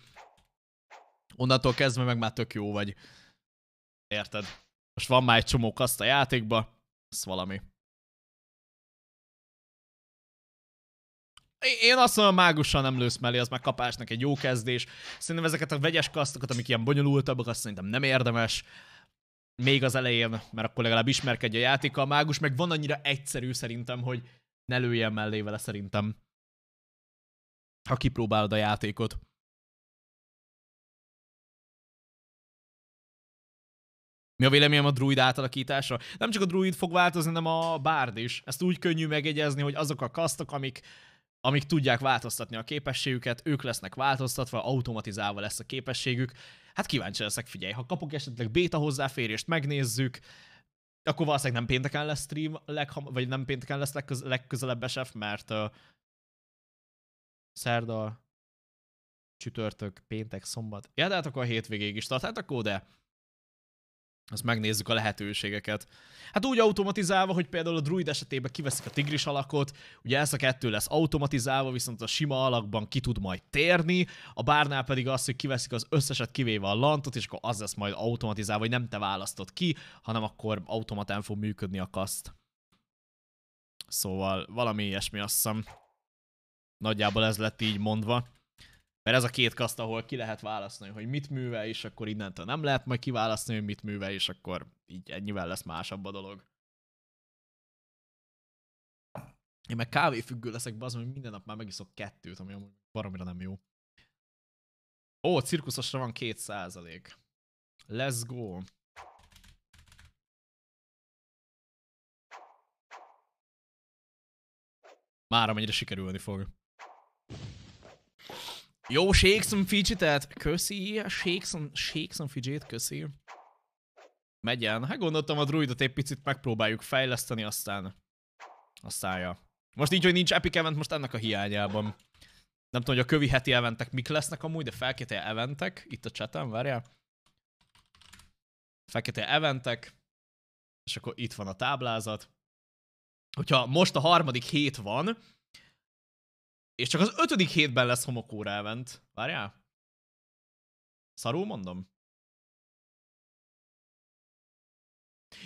Onnantól kezdve meg már tök jó vagy. Érted? Most van már egy csomó kaszt a játékba, ez valami. Én azt mondom, mágussal nem lősz mellé, az már kapásnak egy jó kezdés. Szerintem ezeket a vegyes kasztokat, amik ilyen bonyolultabbak, azt szerintem nem érdemes még az elején, mert akkor legalább ismerkedj a játéka. A mágus meg van annyira egyszerű szerintem, hogy ne lőjen mellé vele szerintem. Ha kipróbálod a játékot. Mi a véleményem a druid átalakításra? Nem csak a druid fog változni, hanem a bárd is. Ezt úgy könnyű megegyezni, hogy azok a kasztok, amik amik tudják változtatni a képességüket, ők lesznek változtatva, automatizálva lesz a képességük. Hát kíváncsi leszek, figyelj, ha kapok esetleg béta hozzáférést, megnézzük, akkor valószínűleg nem pénteken lesz stream, legham- vagy nem pénteken lesz legköz- legközelebb esef, mert uh, szerda, csütörtök, péntek, szombat. Ja, de hát akkor a hétvégéig is hát akkor de azt megnézzük a lehetőségeket. Hát úgy automatizálva, hogy például a druid esetében kiveszik a tigris alakot, ugye ez a kettő lesz automatizálva, viszont a sima alakban ki tud majd térni, a bárnál pedig az, hogy kiveszik az összeset kivéve a lantot, és akkor az lesz majd automatizálva, hogy nem te választod ki, hanem akkor automatán fog működni a kaszt. Szóval valami ilyesmi azt hiszem. Nagyjából ez lett így mondva. Mert ez a két kaszt, ahol ki lehet választani, hogy mit művel, és akkor innentől nem lehet majd kiválasztani, hogy mit művel, és akkor így ennyivel lesz másabb a dolog. Én meg kávéfüggő leszek, bazd, hogy minden nap már megiszok kettőt, ami amúgy baromira nem jó. Ó, cirkuszosra van két százalék. Let's go. Már amennyire sikerülni fog. Jó, shake some fidgetet. Köszi. Shake some, shake some fidget, köszi. Megyen. Hát gondoltam a druidot egy picit megpróbáljuk fejleszteni, aztán... Aztán ja. Most így, hogy nincs epic event, most ennek a hiányában. Nem tudom, hogy a kövi heti eventek mik lesznek amúgy, de felkétel eventek. Itt a chatem, várjál. Fekete eventek. És akkor itt van a táblázat. Hogyha most a harmadik hét van, és csak az ötödik hétben lesz homokóra event. Várjál? Szarul mondom?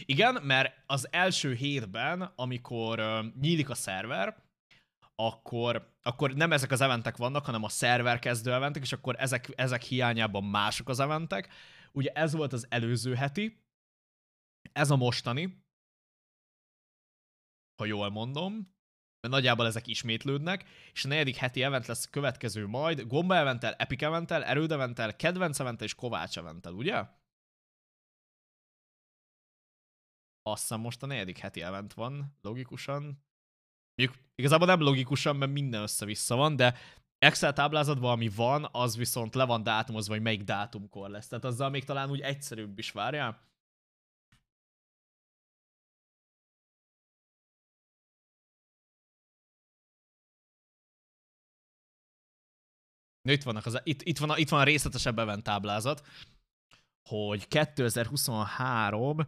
Igen, mert az első hétben, amikor uh, nyílik a szerver, akkor, akkor nem ezek az eventek vannak, hanem a szerver kezdő eventek, és akkor ezek, ezek hiányában mások az eventek. Ugye ez volt az előző heti, ez a mostani, ha jól mondom, mert nagyjából ezek ismétlődnek, és a negyedik heti event lesz következő majd, Gomba eventel, Epic eventel, Erőd eventel, Kedvenc eventel és Kovács eventel, ugye? Azt hiszem most a negyedik heti event van, logikusan. Mondjuk igazából nem logikusan, mert minden össze-vissza van, de Excel táblázatban, ami van, az viszont le van dátumozva, hogy melyik dátumkor lesz. Tehát azzal még talán úgy egyszerűbb is várjál. Itt, vannak az, e- itt, itt, van, a, itt van a részletesebb event táblázat, hogy 2023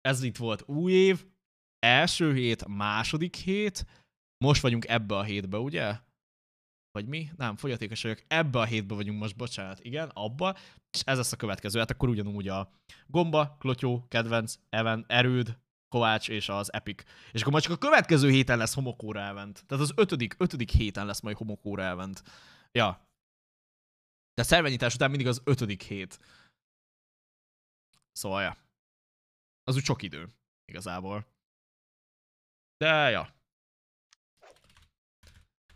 ez itt volt új év, első hét, második hét, most vagyunk ebbe a hétbe, ugye? Vagy mi? Nem, fogyatékos vagyok. Ebbe a hétbe vagyunk most, bocsánat. Igen, abba. És ez lesz a következő. Hát akkor ugyanúgy a gomba, klotyó, kedvenc, even, erőd, Kovács és az Epic. És akkor majd csak a következő héten lesz homokóra elvent. Tehát az ötödik, ötödik héten lesz majd homokóra elvent. Ja. De szervenyítás után mindig az ötödik hét. Szóval, ja. Az úgy sok idő, igazából. De, ja.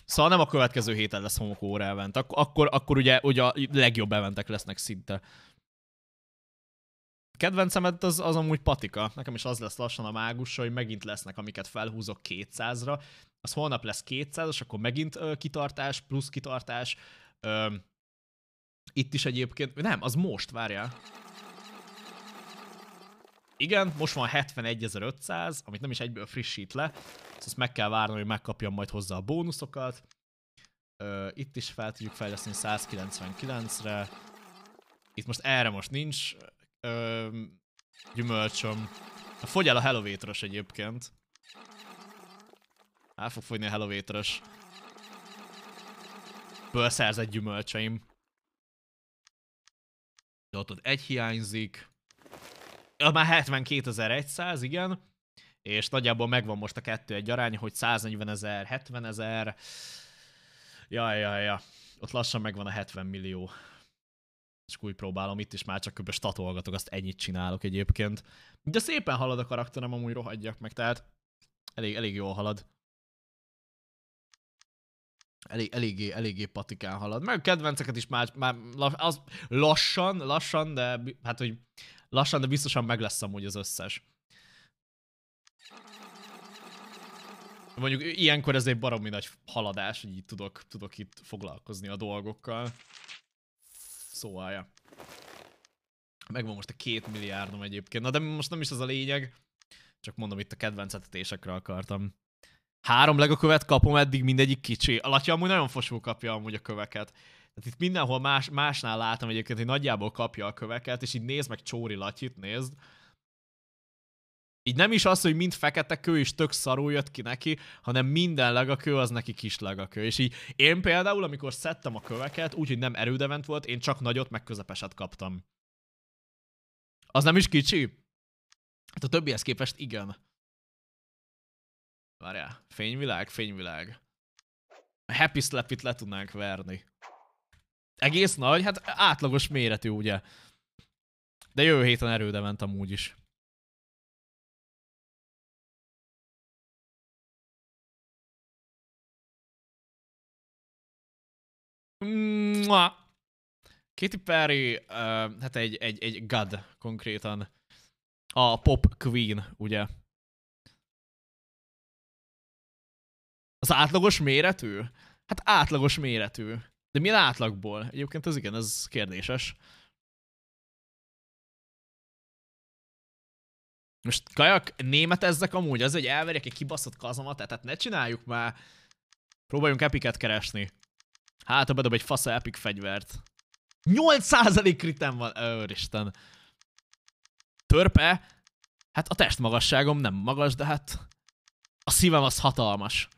Szóval nem a következő héten lesz homokóra elvent. Ak- akkor, akkor ugye, ugye a legjobb eventek lesznek szinte. Kedvencemet az, az amúgy patika. Nekem is az lesz lassan a mágus, hogy megint lesznek, amiket felhúzok 200-ra. Az holnap lesz 200, és akkor megint ö, kitartás, plusz kitartás. Ö, itt is egyébként... Nem, az most, várjál. Igen, most van 71.500, amit nem is egyből frissít le. Szóval ezt meg kell várnom, hogy megkapjam majd hozzá a bónuszokat. Ö, itt is fel tudjuk fejleszteni 199-re. Itt most erre most nincs ö, gyümölcsöm. Fogy el a helovétros egyébként. El fog fogyni a helovétros. Ből szerzett gyümölcseim. De ott, ott egy hiányzik. Ja, már 72.100, igen. És nagyjából megvan most a kettő egy arány, hogy 140 ezer, 70 ezer. Ja, ja, ja. Ott lassan megvan a 70 millió és úgy próbálom itt is már csak köbös statolgatok, azt ennyit csinálok egyébként. De szépen halad a karakterem, amúgy rohadjak meg, tehát elég, elég jól halad. Elég, eléggé, eléggé patikán halad. Meg a kedvenceket is már, már az lassan, lassan, de hát, hogy lassan, de biztosan meg lesz amúgy az összes. Mondjuk ilyenkor ez egy baromi nagy haladás, hogy így tudok, tudok itt foglalkozni a dolgokkal szóalja. Megvan most a két milliárdom egyébként. Na de most nem is az a lényeg. Csak mondom, itt a kedvencetetésekre akartam. Három legakövet kapom, eddig mindegyik kicsi. A latya amúgy nagyon fosú kapja amúgy a köveket. Tehát itt mindenhol más, másnál látom egyébként, hogy nagyjából kapja a köveket, és így nézd meg Csóri Latyit, nézd így nem is az, hogy mind fekete kő és tök szarul jött ki neki, hanem minden legakő az neki kis legakő. És így én például, amikor szedtem a köveket, úgyhogy nem erődevent volt, én csak nagyot meg közepeset kaptam. Az nem is kicsi? Hát a többihez képest igen. Várjál, fényvilág, fényvilág. A happy slap le tudnánk verni. Egész nagy, hát átlagos méretű ugye. De jövő héten erőde amúgy is. Mua. Katy Perry, uh, hát egy, egy, egy god konkrétan. A pop queen, ugye? Az átlagos méretű? Hát átlagos méretű. De milyen átlagból? Egyébként ez igen, ez kérdéses. Most kajak ezek amúgy, az egy elverjek egy kibaszott kazamat, tehát ne csináljuk már. Próbáljunk epiket keresni. Hát, ha bedob egy fasza epic fegyvert. 8% kritem van, őristen. Törpe? Hát a testmagasságom nem magas, de hát a szívem az hatalmas.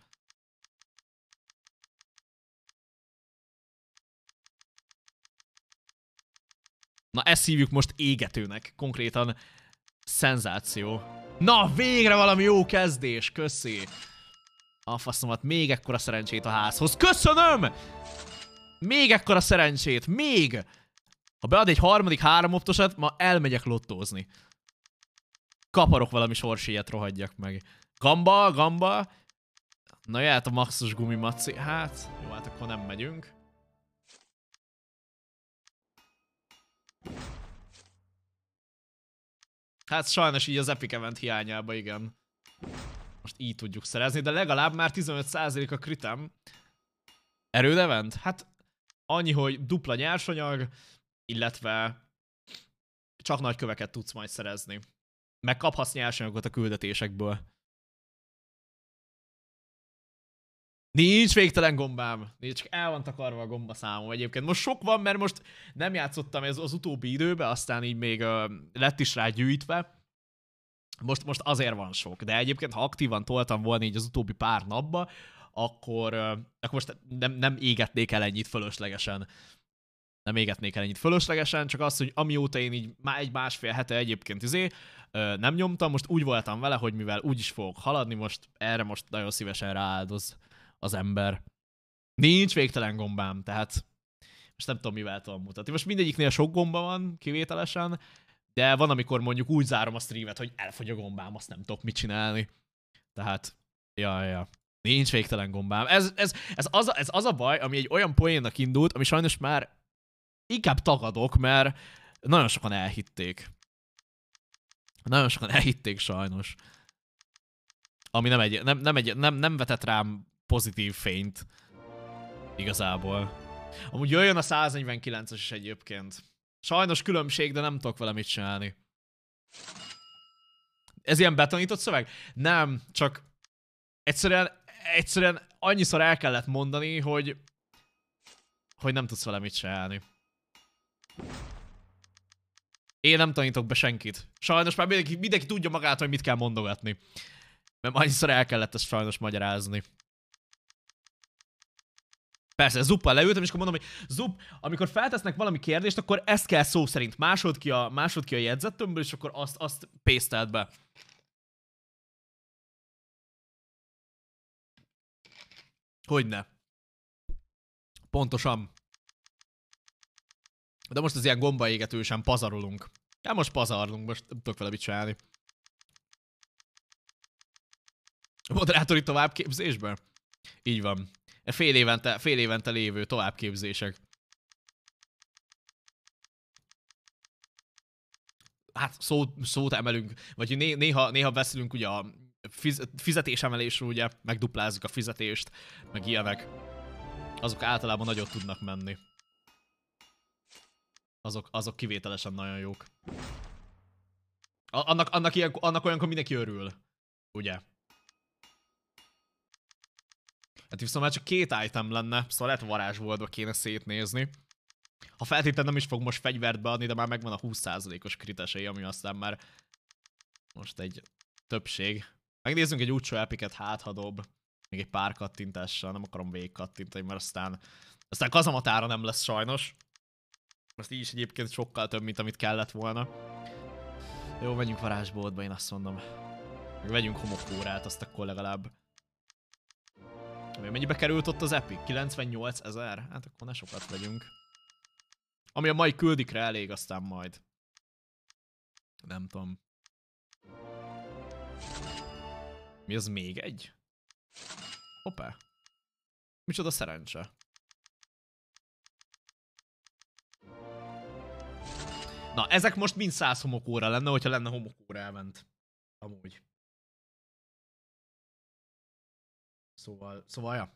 Na ezt hívjuk most égetőnek, konkrétan szenzáció. Na végre valami jó kezdés, köszi! A faszomat, még ekkora szerencsét a házhoz. Köszönöm! Még ekkora szerencsét, még! Ha bead egy harmadik három optosat, ma elmegyek lottózni. Kaparok valami sorsiet, rohadjak meg. Gamba, gamba. Na ját a maxos gumimaci. Hát, jó, hát akkor nem megyünk. Hát sajnos így az Epic Event hiányába, igen most így tudjuk szerezni, de legalább már 15% a kritem. Erődevent? Hát annyi, hogy dupla nyersanyag, illetve csak nagy köveket tudsz majd szerezni. Meg kaphatsz nyersanyagot a küldetésekből. Nincs végtelen gombám. Nincs, csak el van takarva a gomba számom egyébként. Most sok van, mert most nem játszottam ez az utóbbi időbe, aztán így még uh, lett is rá gyűjtve most, most azért van sok, de egyébként ha aktívan toltam volna így az utóbbi pár napba, akkor, akkor most nem, nem égetnék el ennyit fölöslegesen. Nem égetnék el ennyit fölöslegesen, csak az, hogy amióta én így már egy másfél hete egyébként izé, nem nyomtam, most úgy voltam vele, hogy mivel úgy is fogok haladni, most erre most nagyon szívesen rááldoz az ember. Nincs végtelen gombám, tehát most nem tudom, mivel tudom mutatni. Most mindegyiknél sok gomba van, kivételesen, de van, amikor mondjuk úgy zárom a streamet, hogy elfogy a gombám, azt nem tudok mit csinálni. Tehát, ja, ja. Nincs végtelen gombám. Ez, ez, ez, az, ez az a baj, ami egy olyan poénnak indult, ami sajnos már inkább tagadok, mert nagyon sokan elhitték. Nagyon sokan elhitték sajnos. Ami nem, egy, nem, nem, egy, nem, nem vetett rám pozitív fényt. Igazából. Amúgy jöjjön a 149-es is egyébként. Sajnos különbség, de nem tudok vele mit csinálni. Ez ilyen betanított szöveg? Nem, csak egyszerűen, egyszerűen annyiszor el kellett mondani, hogy hogy nem tudsz vele mit csinálni. Én nem tanítok be senkit. Sajnos már mindenki, mindenki tudja magát, hogy mit kell mondogatni. Mert annyiszor el kellett ezt sajnos magyarázni. Persze, zuppal leültem, és akkor mondom, hogy zup, amikor feltesznek valami kérdést, akkor ezt kell szó szerint. Másod ki a, másod ki a jegyzetömből, és akkor azt, azt pészteld be. Hogyne. Pontosan. De most az ilyen égetősen pazarolunk. Ja, hát most pazarlunk, most nem tudok vele mit csinálni. Moderátori továbbképzésben? Így van fél évente, fél évente lévő továbbképzések. Hát szót, szót emelünk, vagy néha, néha beszélünk ugye a fiz, fizetésemelésről, ugye megduplázzuk a fizetést, meg ilyenek. Azok általában nagyot tudnak menni. Azok, azok kivételesen nagyon jók. Annak, annak, ilyen, annak olyankor mindenki örül. Ugye? Hát viszont már csak két item lenne, szóval lehet varázsboltba kéne szétnézni. Ha feltétlenül nem is fog most fegyvert beadni, de már megvan a 20%-os kritesei, ami aztán már most egy többség. Megnézzünk egy útsó epiket, hát ha dob. Még egy pár kattintással, nem akarom végig kattintani, mert aztán, aztán kazamatára nem lesz sajnos. Most így is egyébként sokkal több, mint amit kellett volna. Jó, menjünk varázsboltba, én azt mondom. Meg vegyünk homokórát, azt akkor legalább Mennyibe került ott az Epic? 98 ezer? Hát akkor ne sokat vegyünk. Ami a mai küldikre elég, aztán majd. Nem tudom. Mi az még egy? Hoppá. Micsoda szerencse. Na, ezek most mind 100 homokóra lenne, hogyha lenne homokóra elment. Amúgy. Szóval, szóval ja.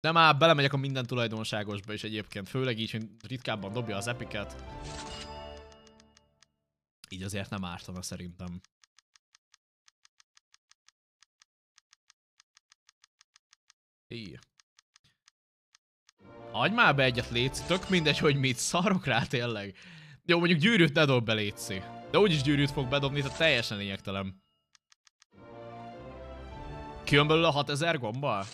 De már belemegyek a minden tulajdonságosba is egyébként, főleg így, hogy ritkábban dobja az epiket. Így azért nem ártana szerintem. Így. Adj már be egyet, létszi, tök mindegy, hogy mit, szarok rá tényleg. Jó, mondjuk gyűrűt ne dob be, létszi. De úgyis gyűrűt fog bedobni, tehát teljesen lényegtelen. Kijön belőle 6000 gombbal?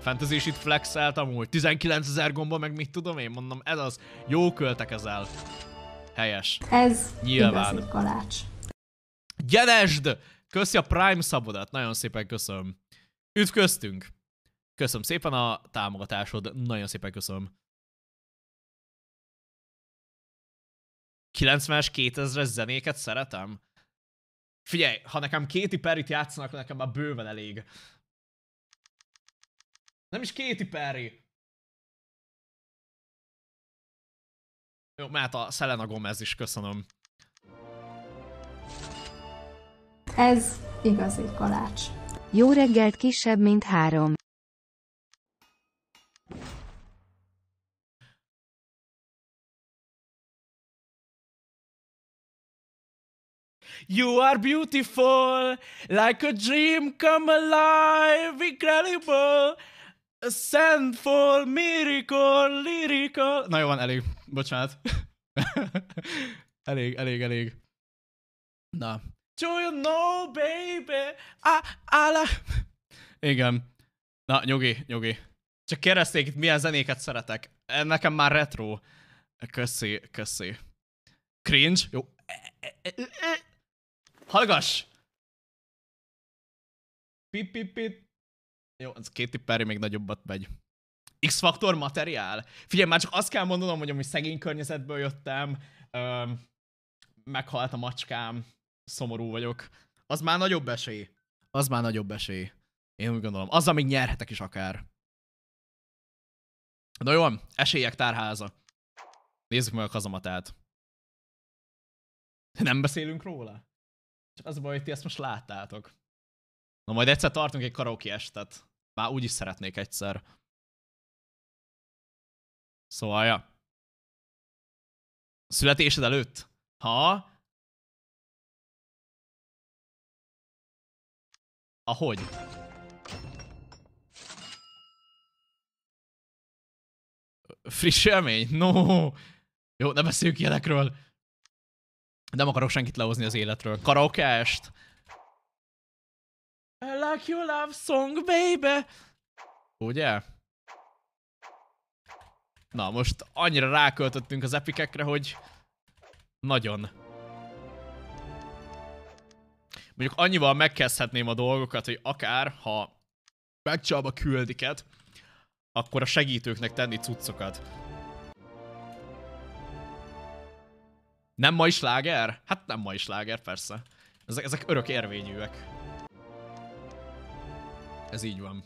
Fantasy is itt flexelt amúgy. 19.000 gomba, meg mit tudom én, mondom, ez az. Jó költekezel. Helyes. Ez Nyilván. igazi kalács. Gyenesd! Köszi a Prime szabodat, nagyon szépen köszönöm. Üdvköztünk! Köszönöm szépen a támogatásod, nagyon szépen köszönöm. 90-es 2000-es zenéket szeretem. Figyelj, ha nekem Kéti perit t játszanak, nekem már bőven elég. Nem is Kéti Perry. Jó, mert a Selena Gomez is, köszönöm. Ez igazi kalács. Jó reggelt kisebb, mint három. You are beautiful, like a dream come alive, incredible, a sandful, miracle, lyrical. Na jó, van, elég. Bocsánat. elég, elég, elég. Na. Do you know, baby? a, a la. Igen. Na, nyugi, nyugi. Csak kérdezték itt, milyen zenéket szeretek. E, nekem már retro. Köszi, köszi. Cringe? Jó. E, e, Hallgass! Pip, pip, pip. Jó, ez két tipperi még nagyobbat megy. X-faktor materiál? Figyelj, már csak azt kell mondanom, hogy amúgy szegény környezetből jöttem, öm, meghalt a macskám, szomorú vagyok. Az már nagyobb esély. Az már nagyobb esély. Én úgy gondolom. Az, amíg nyerhetek is akár. Na jó, esélyek tárháza. Nézzük meg a kazamatát. Nem beszélünk róla? Csak az a baj, hogy ti ezt most láttátok. Na majd egyszer tartunk egy karaoke estet. Már úgy is szeretnék egyszer. Szóval, ja. Születésed előtt? Ha? Ahogy? Friss élmény? No! Jó, ne beszéljük ilyenekről. Nem akarok senkit lehozni az életről. Karaokeest! I like your love song, baby! Ugye? Na, most annyira ráköltöttünk az epikekre, hogy... Nagyon. Mondjuk annyival megkezdhetném a dolgokat, hogy akár, ha megcsalba küldiket, akkor a segítőknek tenni cuccokat. Nem mai sláger? Hát nem mai sláger, persze. Ezek, ezek örök érvényűek. Ez így van.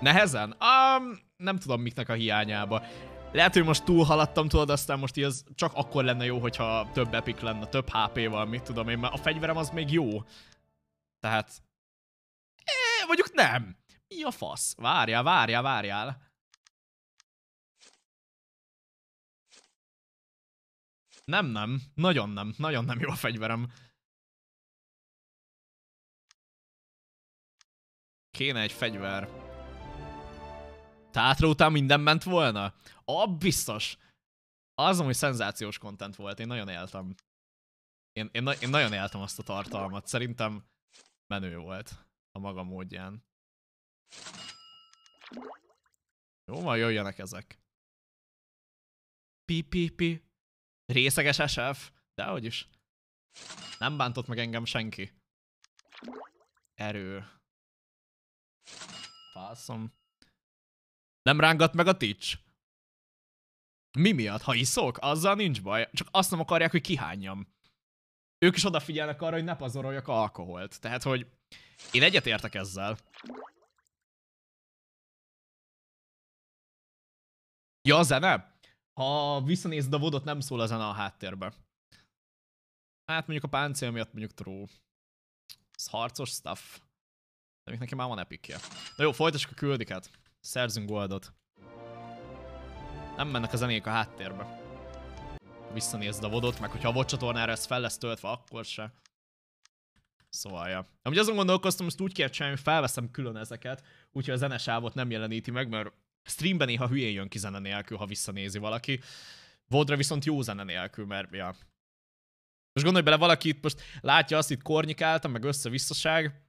Nehezen? Um, nem tudom miknek a hiányába. Lehet, hogy most túlhaladtam, tudod, aztán most így az csak akkor lenne jó, hogyha több epik lenne, több HP-val, mit tudom én, mert a fegyverem az még jó. Tehát... É, eh, mondjuk nem. Mi a fasz? Várjál, várjál, várjál. Nem, nem. Nagyon nem. Nagyon nem jó a fegyverem. Kéne egy fegyver. Tátra után minden ment volna? A biztos. Az amúgy szenzációs kontent volt, én nagyon éltem. Én, én, én nagyon éltem azt a tartalmat, szerintem menő volt a maga módján. Jó, majd jöjjenek ezek. Pi, pi, pi. Részeges SF? Dehogy is. Nem bántott meg engem senki. Erő. Fászom. Nem rángat meg a tics? Mi miatt? Ha iszok? Azzal nincs baj. Csak azt nem akarják, hogy kihányjam. Ők is odafigyelnek arra, hogy ne pazaroljak alkoholt. Tehát, hogy én egyetértek ezzel. Ja, zene? Ha a vodot, nem szól a zene a háttérbe. Hát mondjuk a páncél miatt mondjuk tró. Ez harcos stuff. De még neki már van epikje. Na jó, folytassuk a küldiket. Szerzünk goldot. Nem mennek a zenék a háttérbe. Visszanézd a vodot, meg hogyha a csatornára ez fel lesz töltve, akkor se. Szóval, ja. Amúgy azon gondolkoztam, hogy ezt úgy kell csinálni, hogy felveszem külön ezeket, úgyhogy a zenesávot nem jeleníti meg, mert Streamben néha hülyén jön ki zene nélkül, ha visszanézi valaki. Vodra viszont jó zene nélkül, mert ja. Most gondolj bele, valaki itt most látja azt, itt kornyikáltam, meg össze-visszaság,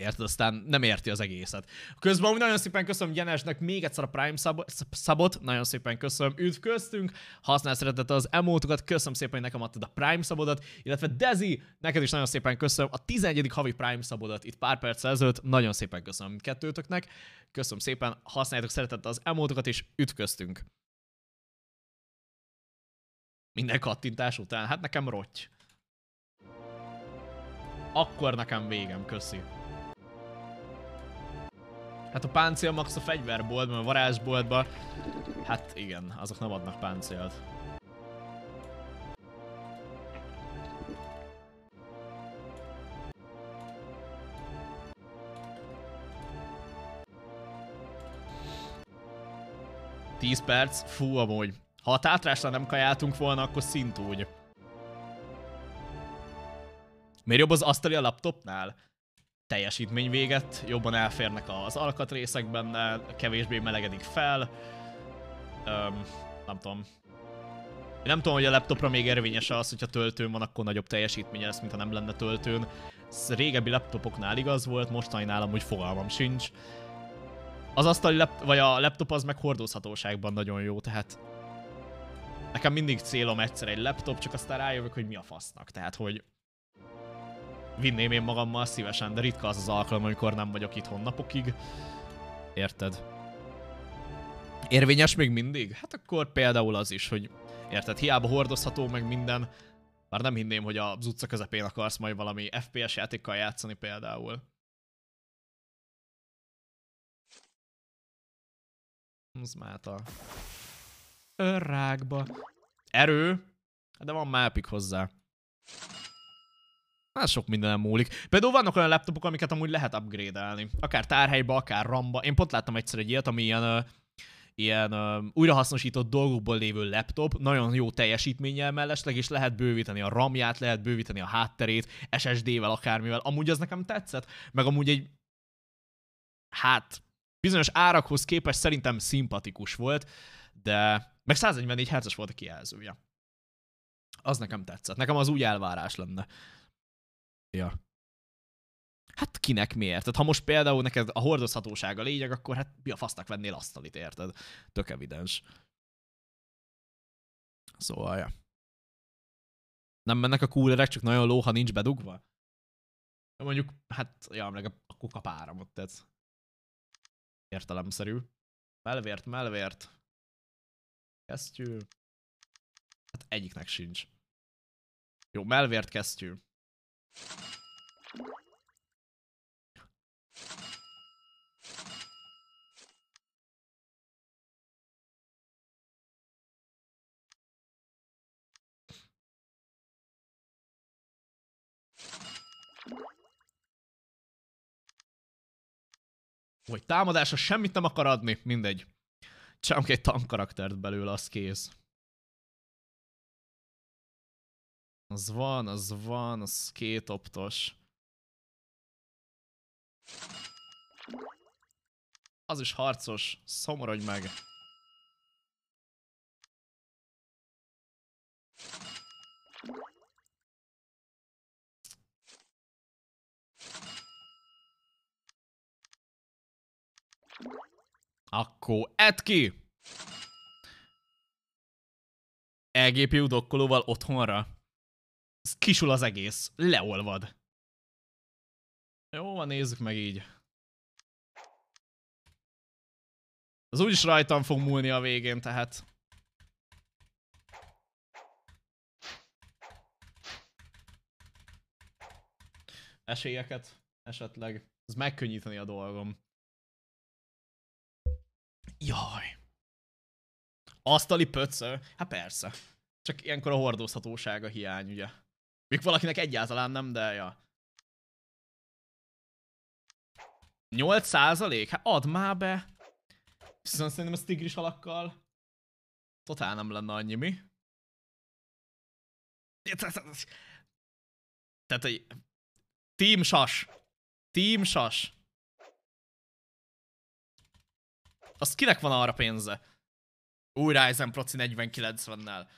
Érted? Aztán nem érti az egészet. Közben úgy nagyon szépen köszönöm Jenesnek még egyszer a Prime szabot, nagyon szépen köszönöm, üdv köztünk, használ szeretet az emótokat, köszönöm szépen, hogy nekem adtad a Prime szabodat, illetve Dezi, neked is nagyon szépen köszönöm a 11. havi Prime szabodat itt pár perc ezelőtt, nagyon szépen köszönöm kettőtöknek, köszönöm szépen, használjátok szeretet az emótokat, és köztünk. Minden kattintás után, hát nekem rotty. Akkor nekem végem, köszönöm. Hát a páncél max a fegyverboltban, a varázsboltban, hát igen, azok nem adnak páncélt. Tíz perc? Fú, amúgy. Ha a tátrásra nem kajáltunk volna, akkor szintúgy. Miért jobb az asztali a laptopnál? teljesítmény véget, jobban elférnek az alkatrészek benne, kevésbé melegedik fel. Öm, nem tudom. Én nem tudom, hogy a laptopra még érvényes az, hogyha töltőn van, akkor nagyobb teljesítmény lesz, mint ha nem lenne töltőn. Ez régebbi laptopoknál igaz volt, nálam úgy fogalmam sincs. Az asztali lap vagy a laptop az meg hordozhatóságban nagyon jó, tehát nekem mindig célom egyszer egy laptop, csak aztán rájövök, hogy mi a fasznak. Tehát, hogy vinném én magammal szívesen, de ritka az az alkalom, amikor nem vagyok itt napokig. Érted? Érvényes még mindig? Hát akkor például az is, hogy érted, hiába hordozható meg minden, már nem hinném, hogy az utca közepén akarsz majd valami FPS játékkal játszani például. Az máta. Örrákba. Erő? Hát de van mápik hozzá. Hát sok minden múlik. Például vannak olyan laptopok, amiket amúgy lehet upgrade-elni. Akár tárhelybe, akár ramba. Én pont láttam egyszer egy ilyet, ami ilyen ilyen újrahasznosított dolgokból lévő laptop, nagyon jó teljesítménnyel mellesleg, és lehet bővíteni a RAM-ját, lehet bővíteni a hátterét, SSD-vel, akármivel. Amúgy az nekem tetszett, meg amúgy egy, hát, bizonyos árakhoz képest szerintem szimpatikus volt, de meg 144 Hz volt a kijelzője. Az nekem tetszett. Nekem az úgy elvárás lenne. Ja. Hát kinek miért? Tehát ha most például neked a hordozhatóság a lényeg, akkor hát mi a fasznak vennél asztalit, érted? Tök evidens. Szóval, ja. Nem mennek a coolerek, csak nagyon ló, ha nincs bedugva? De mondjuk, hát, ja, meg a ott tehát értelemszerű. Melvért, melvért. Kesztyű. Hát egyiknek sincs. Jó, melvért kesztyű. Hogy támadása, semmit nem akar adni, mindegy. csak egy tank karaktert belőle, az kész. Az van, az van, az két optos. Az is harcos, szomorodj meg. Akkor edd ki! Elgépjú dokkolóval otthonra kisul az egész, leolvad. Jó, van, nézzük meg így. Az úgyis rajtam fog múlni a végén, tehát... Esélyeket esetleg. Ez megkönnyíteni a dolgom. Jaj. Asztali pöcö? Hát persze. Csak ilyenkor a hordozhatósága hiány, ugye? Még valakinek egyáltalán nem, de ja. 8 százalék? Hát add már be. Viszont szerintem ez tigris alakkal totál nem lenne annyi, mi? Tehát, hogy Team Sas. Team Sas. Az kinek van arra pénze? Új Ryzen Proci 4090-nel.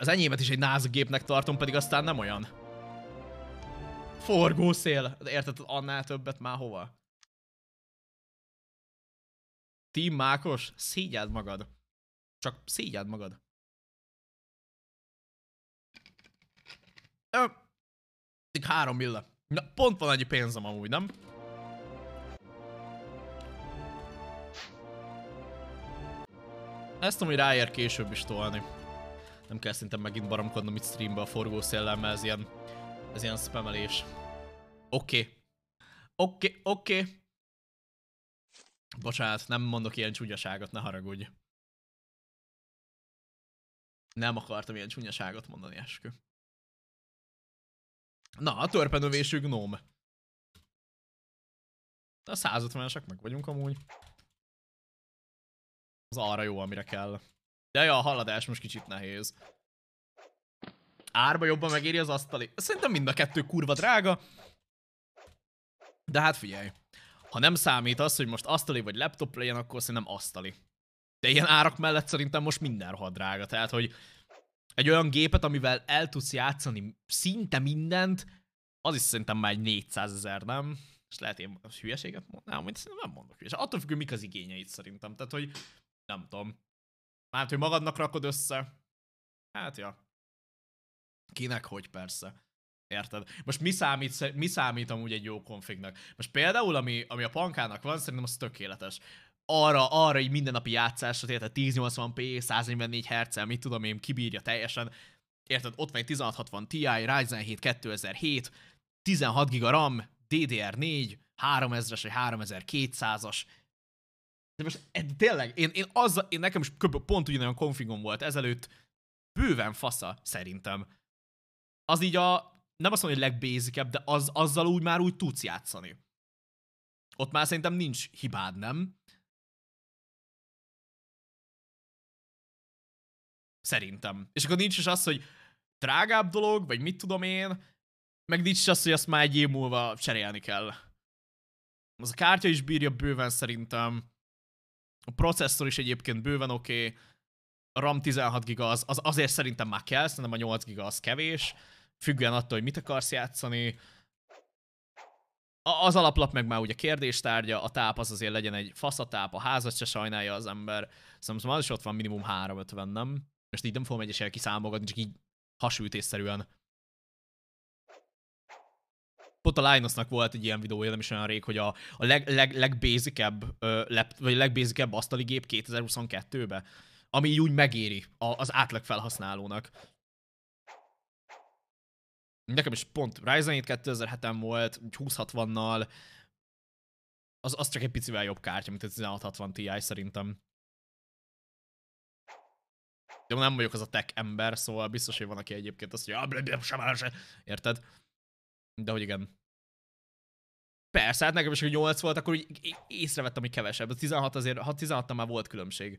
Az enyémet is egy názgépnek tartom, pedig aztán nem olyan. Forgószél. Érted, annál többet már hova? Team Mákos, szégyeld magad. Csak szégyeld magad. Ö, három mille. Na, pont van egy pénzem amúgy, nem? Ezt hogy ráér később is tolni. Nem kell szerintem megint baromkodnom itt streambe a forgó szellemmel, ez ilyen, ez ilyen spamelés. Oké. Okay. Oké, okay, oké. Okay. Bocsánat, nem mondok ilyen csúnyaságot, ne haragudj. Nem akartam ilyen csúnyaságot mondani, eskü. Na, a törpenövésű gnóm. A 150-esek meg vagyunk amúgy. Az arra jó, amire kell. De ja, a haladás most kicsit nehéz. Árba jobban megéri az asztali. Szerintem mind a kettő kurva drága. De hát figyelj. Ha nem számít az, hogy most asztali vagy laptop legyen, akkor szerintem asztali. De ilyen árak mellett szerintem most minden rohadt drága. Tehát, hogy egy olyan gépet, amivel el tudsz játszani szinte mindent, az is szerintem már egy 400 ezer, nem? És lehet én hülyeséget mondom? Nem, szerintem nem mondok hülyeséget. Attól függ, mik az igényeid szerintem. Tehát, hogy nem tudom. Mármint, hogy magadnak rakod össze. Hát ja. Kinek hogy persze. Érted? Most mi számít, mi számít amúgy egy jó konfignak? Most például, ami, ami a pankának van, szerintem az tökéletes. Arra, arra minden napi játszásra, érted, 1080p, 144 hz mit tudom én, kibírja teljesen. Érted, ott van egy 1660 Ti, Ryzen 7 2007, 16 GB RAM, DDR4, 3000-es vagy 3200-as, de most eh, tényleg, én, én, az, én nekem is kb. pont ugyanolyan konfigom volt ezelőtt, bőven fasza, szerintem. Az így a, nem azt mondom, hogy legbézikebb, de az, azzal úgy már úgy tudsz játszani. Ott már szerintem nincs hibád, nem? Szerintem. És akkor nincs is az, hogy drágább dolog, vagy mit tudom én, meg nincs is az, hogy azt már egy év múlva cserélni kell. Az a kártya is bírja bőven szerintem. A processzor is egyébként bőven oké, okay. a RAM 16 giga az, az azért szerintem már kell, szerintem a 8 giga az kevés, függően attól, hogy mit akarsz játszani. A, az alaplap meg már ugye kérdéstárgya, a táp az azért legyen egy faszatáp, a házat se sajnálja az ember. Szerintem az is ott van minimum 350, nem? Most így nem fogom egyesével kiszámolgatni, csak így hasültésszerűen pont a Linusnak volt egy ilyen videója, nem is olyan rég, hogy a, a leg, leg, legbézikebb, ö, lep, vagy legbézikebb asztali gép 2022-be, ami úgy megéri a, az átlag felhasználónak. Nekem is pont Ryzen 7 2007-en volt, 2060-nal, az, az csak egy picivel jobb kártya, mint a 1660 Ti szerintem. De nem vagyok az a tech ember, szóval biztos, hogy van, aki egyébként azt mondja, sem se. érted? De hogy igen. Persze, hát nekem is, hogy 8 volt, akkor úgy észrevettem, hogy kevesebb. A 16 azért, 16 már volt különbség.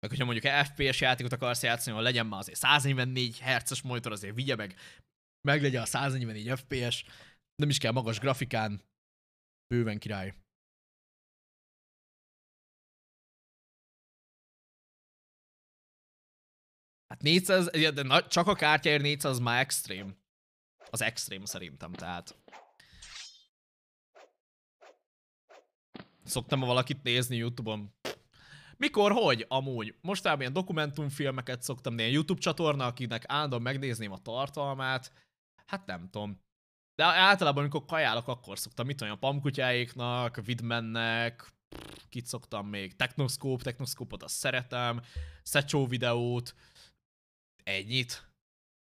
Meg hogyha mondjuk FPS játékot akarsz játszani, hogy legyen már azért 144 Hz-es monitor, azért vigye meg, meg legyen a 144 FPS, nem is kell magas grafikán, bőven király. Hát 400, de na, csak a kártyáért 400 az már extrém. Az extrém szerintem, tehát. Szoktam valakit nézni Youtube-on. Mikor, hogy? Amúgy. Mostában ilyen dokumentumfilmeket szoktam nézni. Youtube csatorna, akinek állandóan megnézném a tartalmát. Hát nem tudom. De általában, amikor kajálok, akkor szoktam, mit olyan pamkutyáiknak, vidmennek, kit szoktam még, Technoscope, Technoscope-ot azt szeretem, Szecsó videót, ennyit,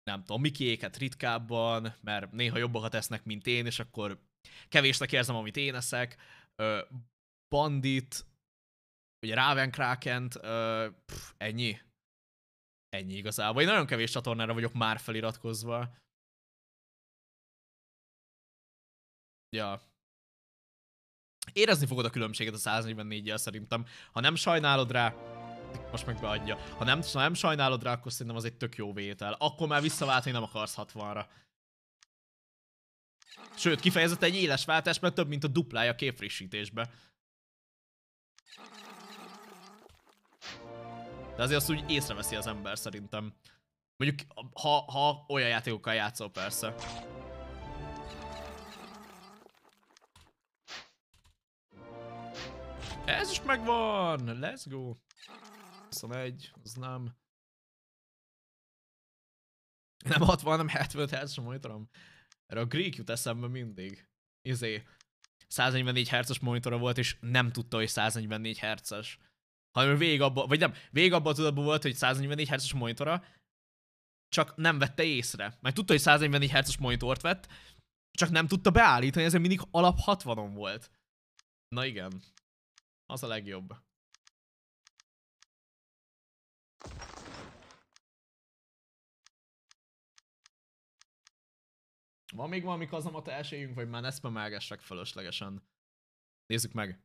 nem tudom, mikéket ritkábban, mert néha jobbakat esznek, mint én, és akkor kevésnek érzem, amit én eszek. Bandit, ugye Ravenkrakent, ennyi. Ennyi igazából. Én nagyon kevés csatornára vagyok már feliratkozva. Ja. Érezni fogod a különbséget a 144-jel szerintem. Ha nem sajnálod rá, most meg beadja. Ha nem, ha nem sajnálod rá, akkor szerintem az egy tök jó vétel. Akkor már visszaváltani nem akarsz 60-ra. Sőt, kifejezetten egy éles váltás, mert több mint a duplája képfrissítésbe. De azért azt úgy észreveszi az ember szerintem. Mondjuk, ha, ha olyan játékokkal játszol persze. Ez is megvan! Let's go! 21, az nem. Nem 60, nem 70 hz monitorom. Erre a Greek jut eszembe mindig. Izé, 144 Hz-es monitora volt, és nem tudta, hogy 144 Hz-es. Hanem végig abba, vagy nem, végig abba tudatban volt, hogy 144 Hz-es monitora, csak nem vette észre. Mert tudta, hogy 144 Hz-es monitort vett, csak nem tudta beállítani, ezért mindig alap 60-on volt. Na igen, az a legjobb. Van még valami kazamat esélyünk, vagy már ezt bemelgessek fölöslegesen? Nézzük meg.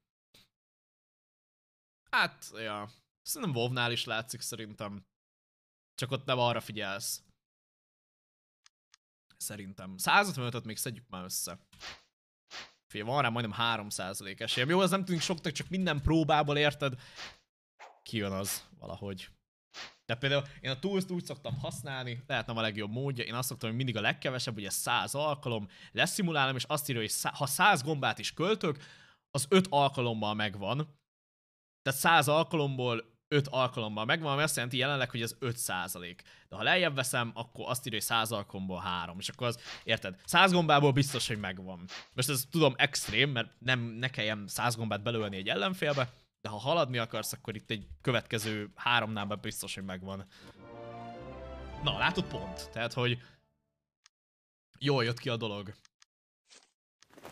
Hát, ja. Szerintem wow is látszik szerintem. Csak ott nem arra figyelsz. Szerintem. 155-öt még szedjük már össze. Figyelj, van rá majdnem 3% esélyem. Jó, ez nem tűnik soknak, csak minden próbából érted. Kijön az valahogy. De például én a tools úgy szoktam használni, lehet nem a legjobb módja, én azt szoktam, hogy mindig a legkevesebb, ugye 100 alkalom, leszimulálom, és azt írja, hogy szá- ha 100 gombát is költök, az 5 alkalommal megvan. Tehát 100 alkalomból 5 alkalommal megvan, ami azt jelenti jelenleg, hogy ez 5 százalék. De ha lejjebb veszem, akkor azt írja, hogy 100 alkalomból három És akkor az, érted, 100 gombából biztos, hogy megvan. Most ez tudom extrém, mert nem, ne kelljen 100 gombát belőlni egy ellenfélbe, de ha haladni akarsz, akkor itt egy következő háromnál már biztos, hogy megvan. Na, látod pont. Tehát, hogy jól jött ki a dolog.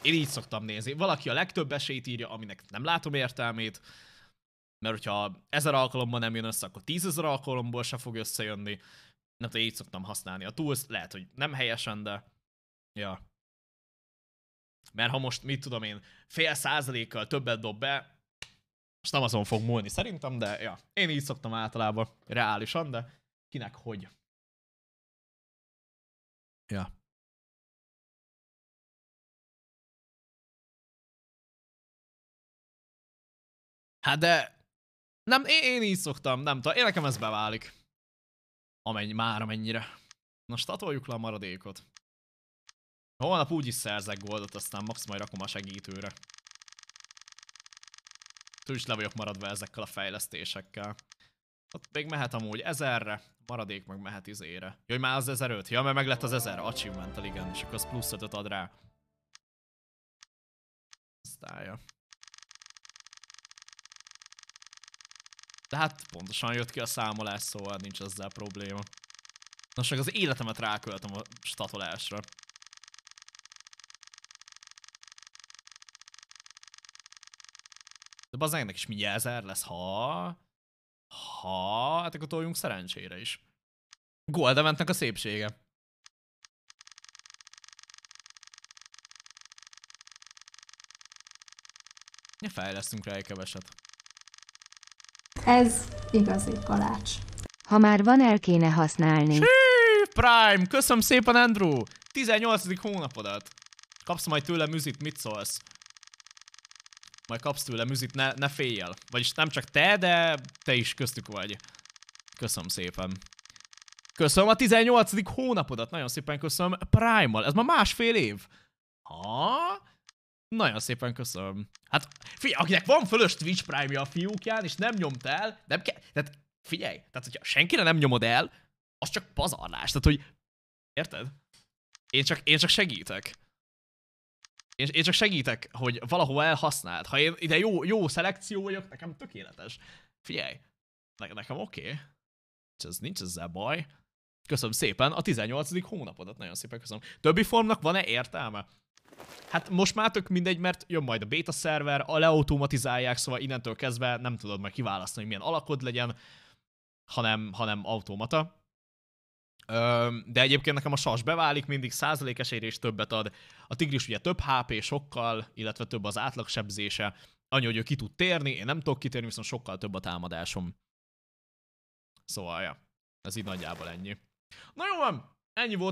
Én így szoktam nézni. Valaki a legtöbb esélyt írja, aminek nem látom értelmét, mert hogyha ezer alkalommal nem jön össze, akkor tízezer alkalomból se fog összejönni. Na, te így szoktam használni a tools lehet, hogy nem helyesen, de... Ja. Mert ha most, mit tudom én, fél százalékkal többet dob be, most nem azon fog múlni szerintem, de ja, én így szoktam általában reálisan, de kinek hogy. Ja. Hát de nem, én, én így szoktam, nem tudom, én nekem ez beválik. Amennyi, már amennyire. Na, statoljuk le a maradékot. Holnap úgy is szerzek goldot, aztán max majd rakom a segítőre. Túl is le vagyok maradva ezekkel a fejlesztésekkel. Ott még mehet amúgy ezerre, maradék meg mehet izére. Jaj, már az öt, ja, mert meg lett az ezer, achievemental, igen, és akkor az plusz ötöt ad rá. Sztálja. De hát pontosan jött ki a számolás, szóval nincs ezzel probléma. Na csak az életemet ráköltöm a statolásra. bazd meg, is mindjárt ezer lesz, ha... Ha... Hát akkor toljunk szerencsére is. Goldementnek a szépsége. Ne fejlesztünk rá egy keveset. Ez igazi kalács. Ha már van, el kéne használni. Sí, Prime! Köszönöm szépen, Andrew! 18. hónapodat! Kapsz majd tőlem műzit, mit szólsz? Majd kapsz tőle műzit, ne, ne féljel. Vagyis nem csak te, de te is köztük vagy. Köszönöm szépen. Köszönöm a 18. hónapodat, nagyon szépen köszönöm. Prime-mal, ez már másfél év. Ha? Nagyon szépen köszönöm. Hát, figyelj, akinek van fölös Twitch Prime-ja a fiúkján, és nem nyomt el, nem kell, tehát figyelj, tehát hogyha senkire nem nyomod el, az csak pazarlás, tehát hogy, érted? Én csak, én csak segítek. Én, én csak segítek, hogy valahol elhasznált. Ha én ide jó, jó szelekció vagyok, nekem tökéletes. Figyelj, ne, nekem oké. Okay. Ez nincs ezzel baj. Köszönöm szépen a 18. hónapodat, nagyon szépen köszönöm. Többi formnak van-e értelme? Hát most már tök mindegy, mert jön majd a beta szerver, a leautomatizálják, szóval innentől kezdve nem tudod meg kiválasztani, hogy milyen alakod legyen, hanem, hanem automata de egyébként nekem a sas beválik, mindig százalék esélyre többet ad. A tigris ugye több HP sokkal, illetve több az átlagsebzése. Annyi, hogy ő ki tud térni, én nem tudok kitérni, viszont sokkal több a támadásom. Szóval, ja, ez így nagyjából ennyi. Na jó van, ennyi volt.